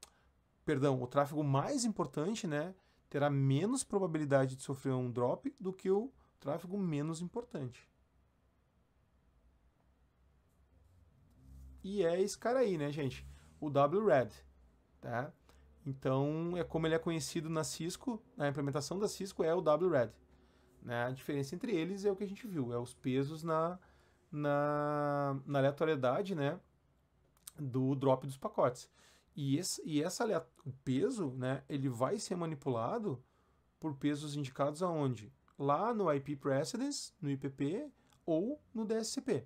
perdão, o tráfego mais importante, né? terá menos probabilidade de sofrer um drop do que o tráfego menos importante. E é esse cara aí, né, gente? O WRED, tá? Então, é como ele é conhecido na Cisco, na implementação da Cisco é o WRED. Né? A diferença entre eles é o que a gente viu, é os pesos na, na, na aleatoriedade, né, do drop dos pacotes. E, esse, e essa, o peso, né, ele vai ser manipulado por pesos indicados aonde? Lá no IP Precedence, no IPP ou no DSCP.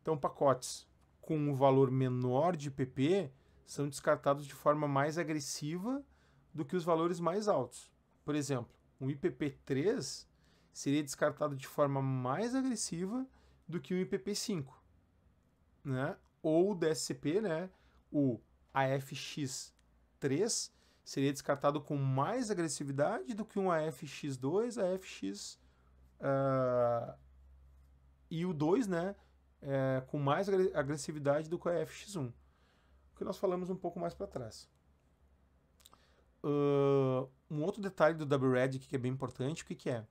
Então, pacotes com um valor menor de IPP são descartados de forma mais agressiva do que os valores mais altos. Por exemplo, um IPP3 seria descartado de forma mais agressiva do que um IPP5, né? Ou o DSCP, né? O AFX3 seria descartado com mais agressividade do que um AFX2, AFX uh, ah, e o 2, né, é, com mais agressividade do que o AFX1, o que nós falamos um pouco mais para trás. Uh, um outro detalhe do WRED que é bem importante, o que, que é?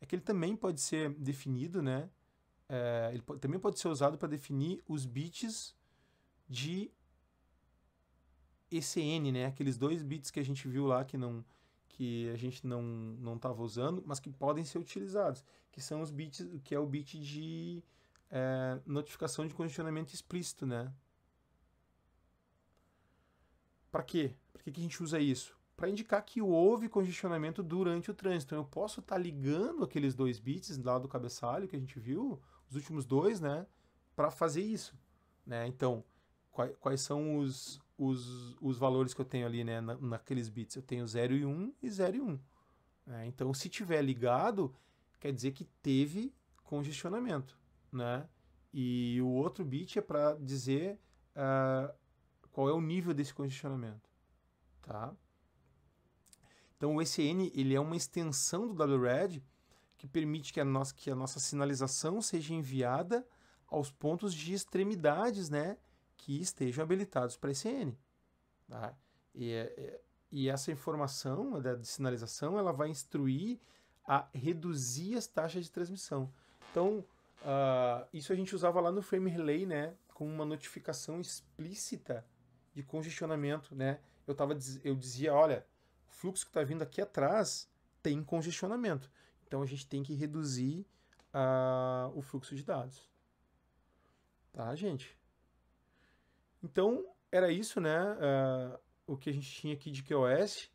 É que ele também pode ser definido, né, é, ele também pode ser usado para definir os bits de ECN, né? Aqueles dois bits que a gente viu lá que não que a gente não não estava usando, mas que podem ser utilizados, que são os bits que é o bit de é, notificação de condicionamento explícito, né? Para quê? Por que, que a gente usa isso? Para indicar que houve congestionamento durante o trânsito. Então, eu posso estar tá ligando aqueles dois bits lá do cabeçalho que a gente viu, os últimos dois, né? Para fazer isso. Né? Então, quais, quais são os, os, os valores que eu tenho ali né, na, naqueles bits. Eu tenho 0 e 1 um, e 0 e 1. Um. Né? Então, se tiver ligado, quer dizer que teve congestionamento. Né? E o outro bit é para dizer uh, qual é o nível desse congestionamento. Tá? Então, o ECN ele é uma extensão do WRED que permite que a, nossa, que a nossa sinalização seja enviada aos pontos de extremidades né, que estejam habilitados para SN. Tá? E, é, é, e essa informação né, da sinalização ela vai instruir a reduzir as taxas de transmissão. Então, uh, isso a gente usava lá no Frame Relay, né, com uma notificação explícita de congestionamento, né? Eu, tava, eu dizia, olha, o fluxo que está vindo aqui atrás tem congestionamento. Então, a gente tem que reduzir uh, o fluxo de dados. Tá, gente? Então, era isso, né? Uh, o que a gente tinha aqui de QoS.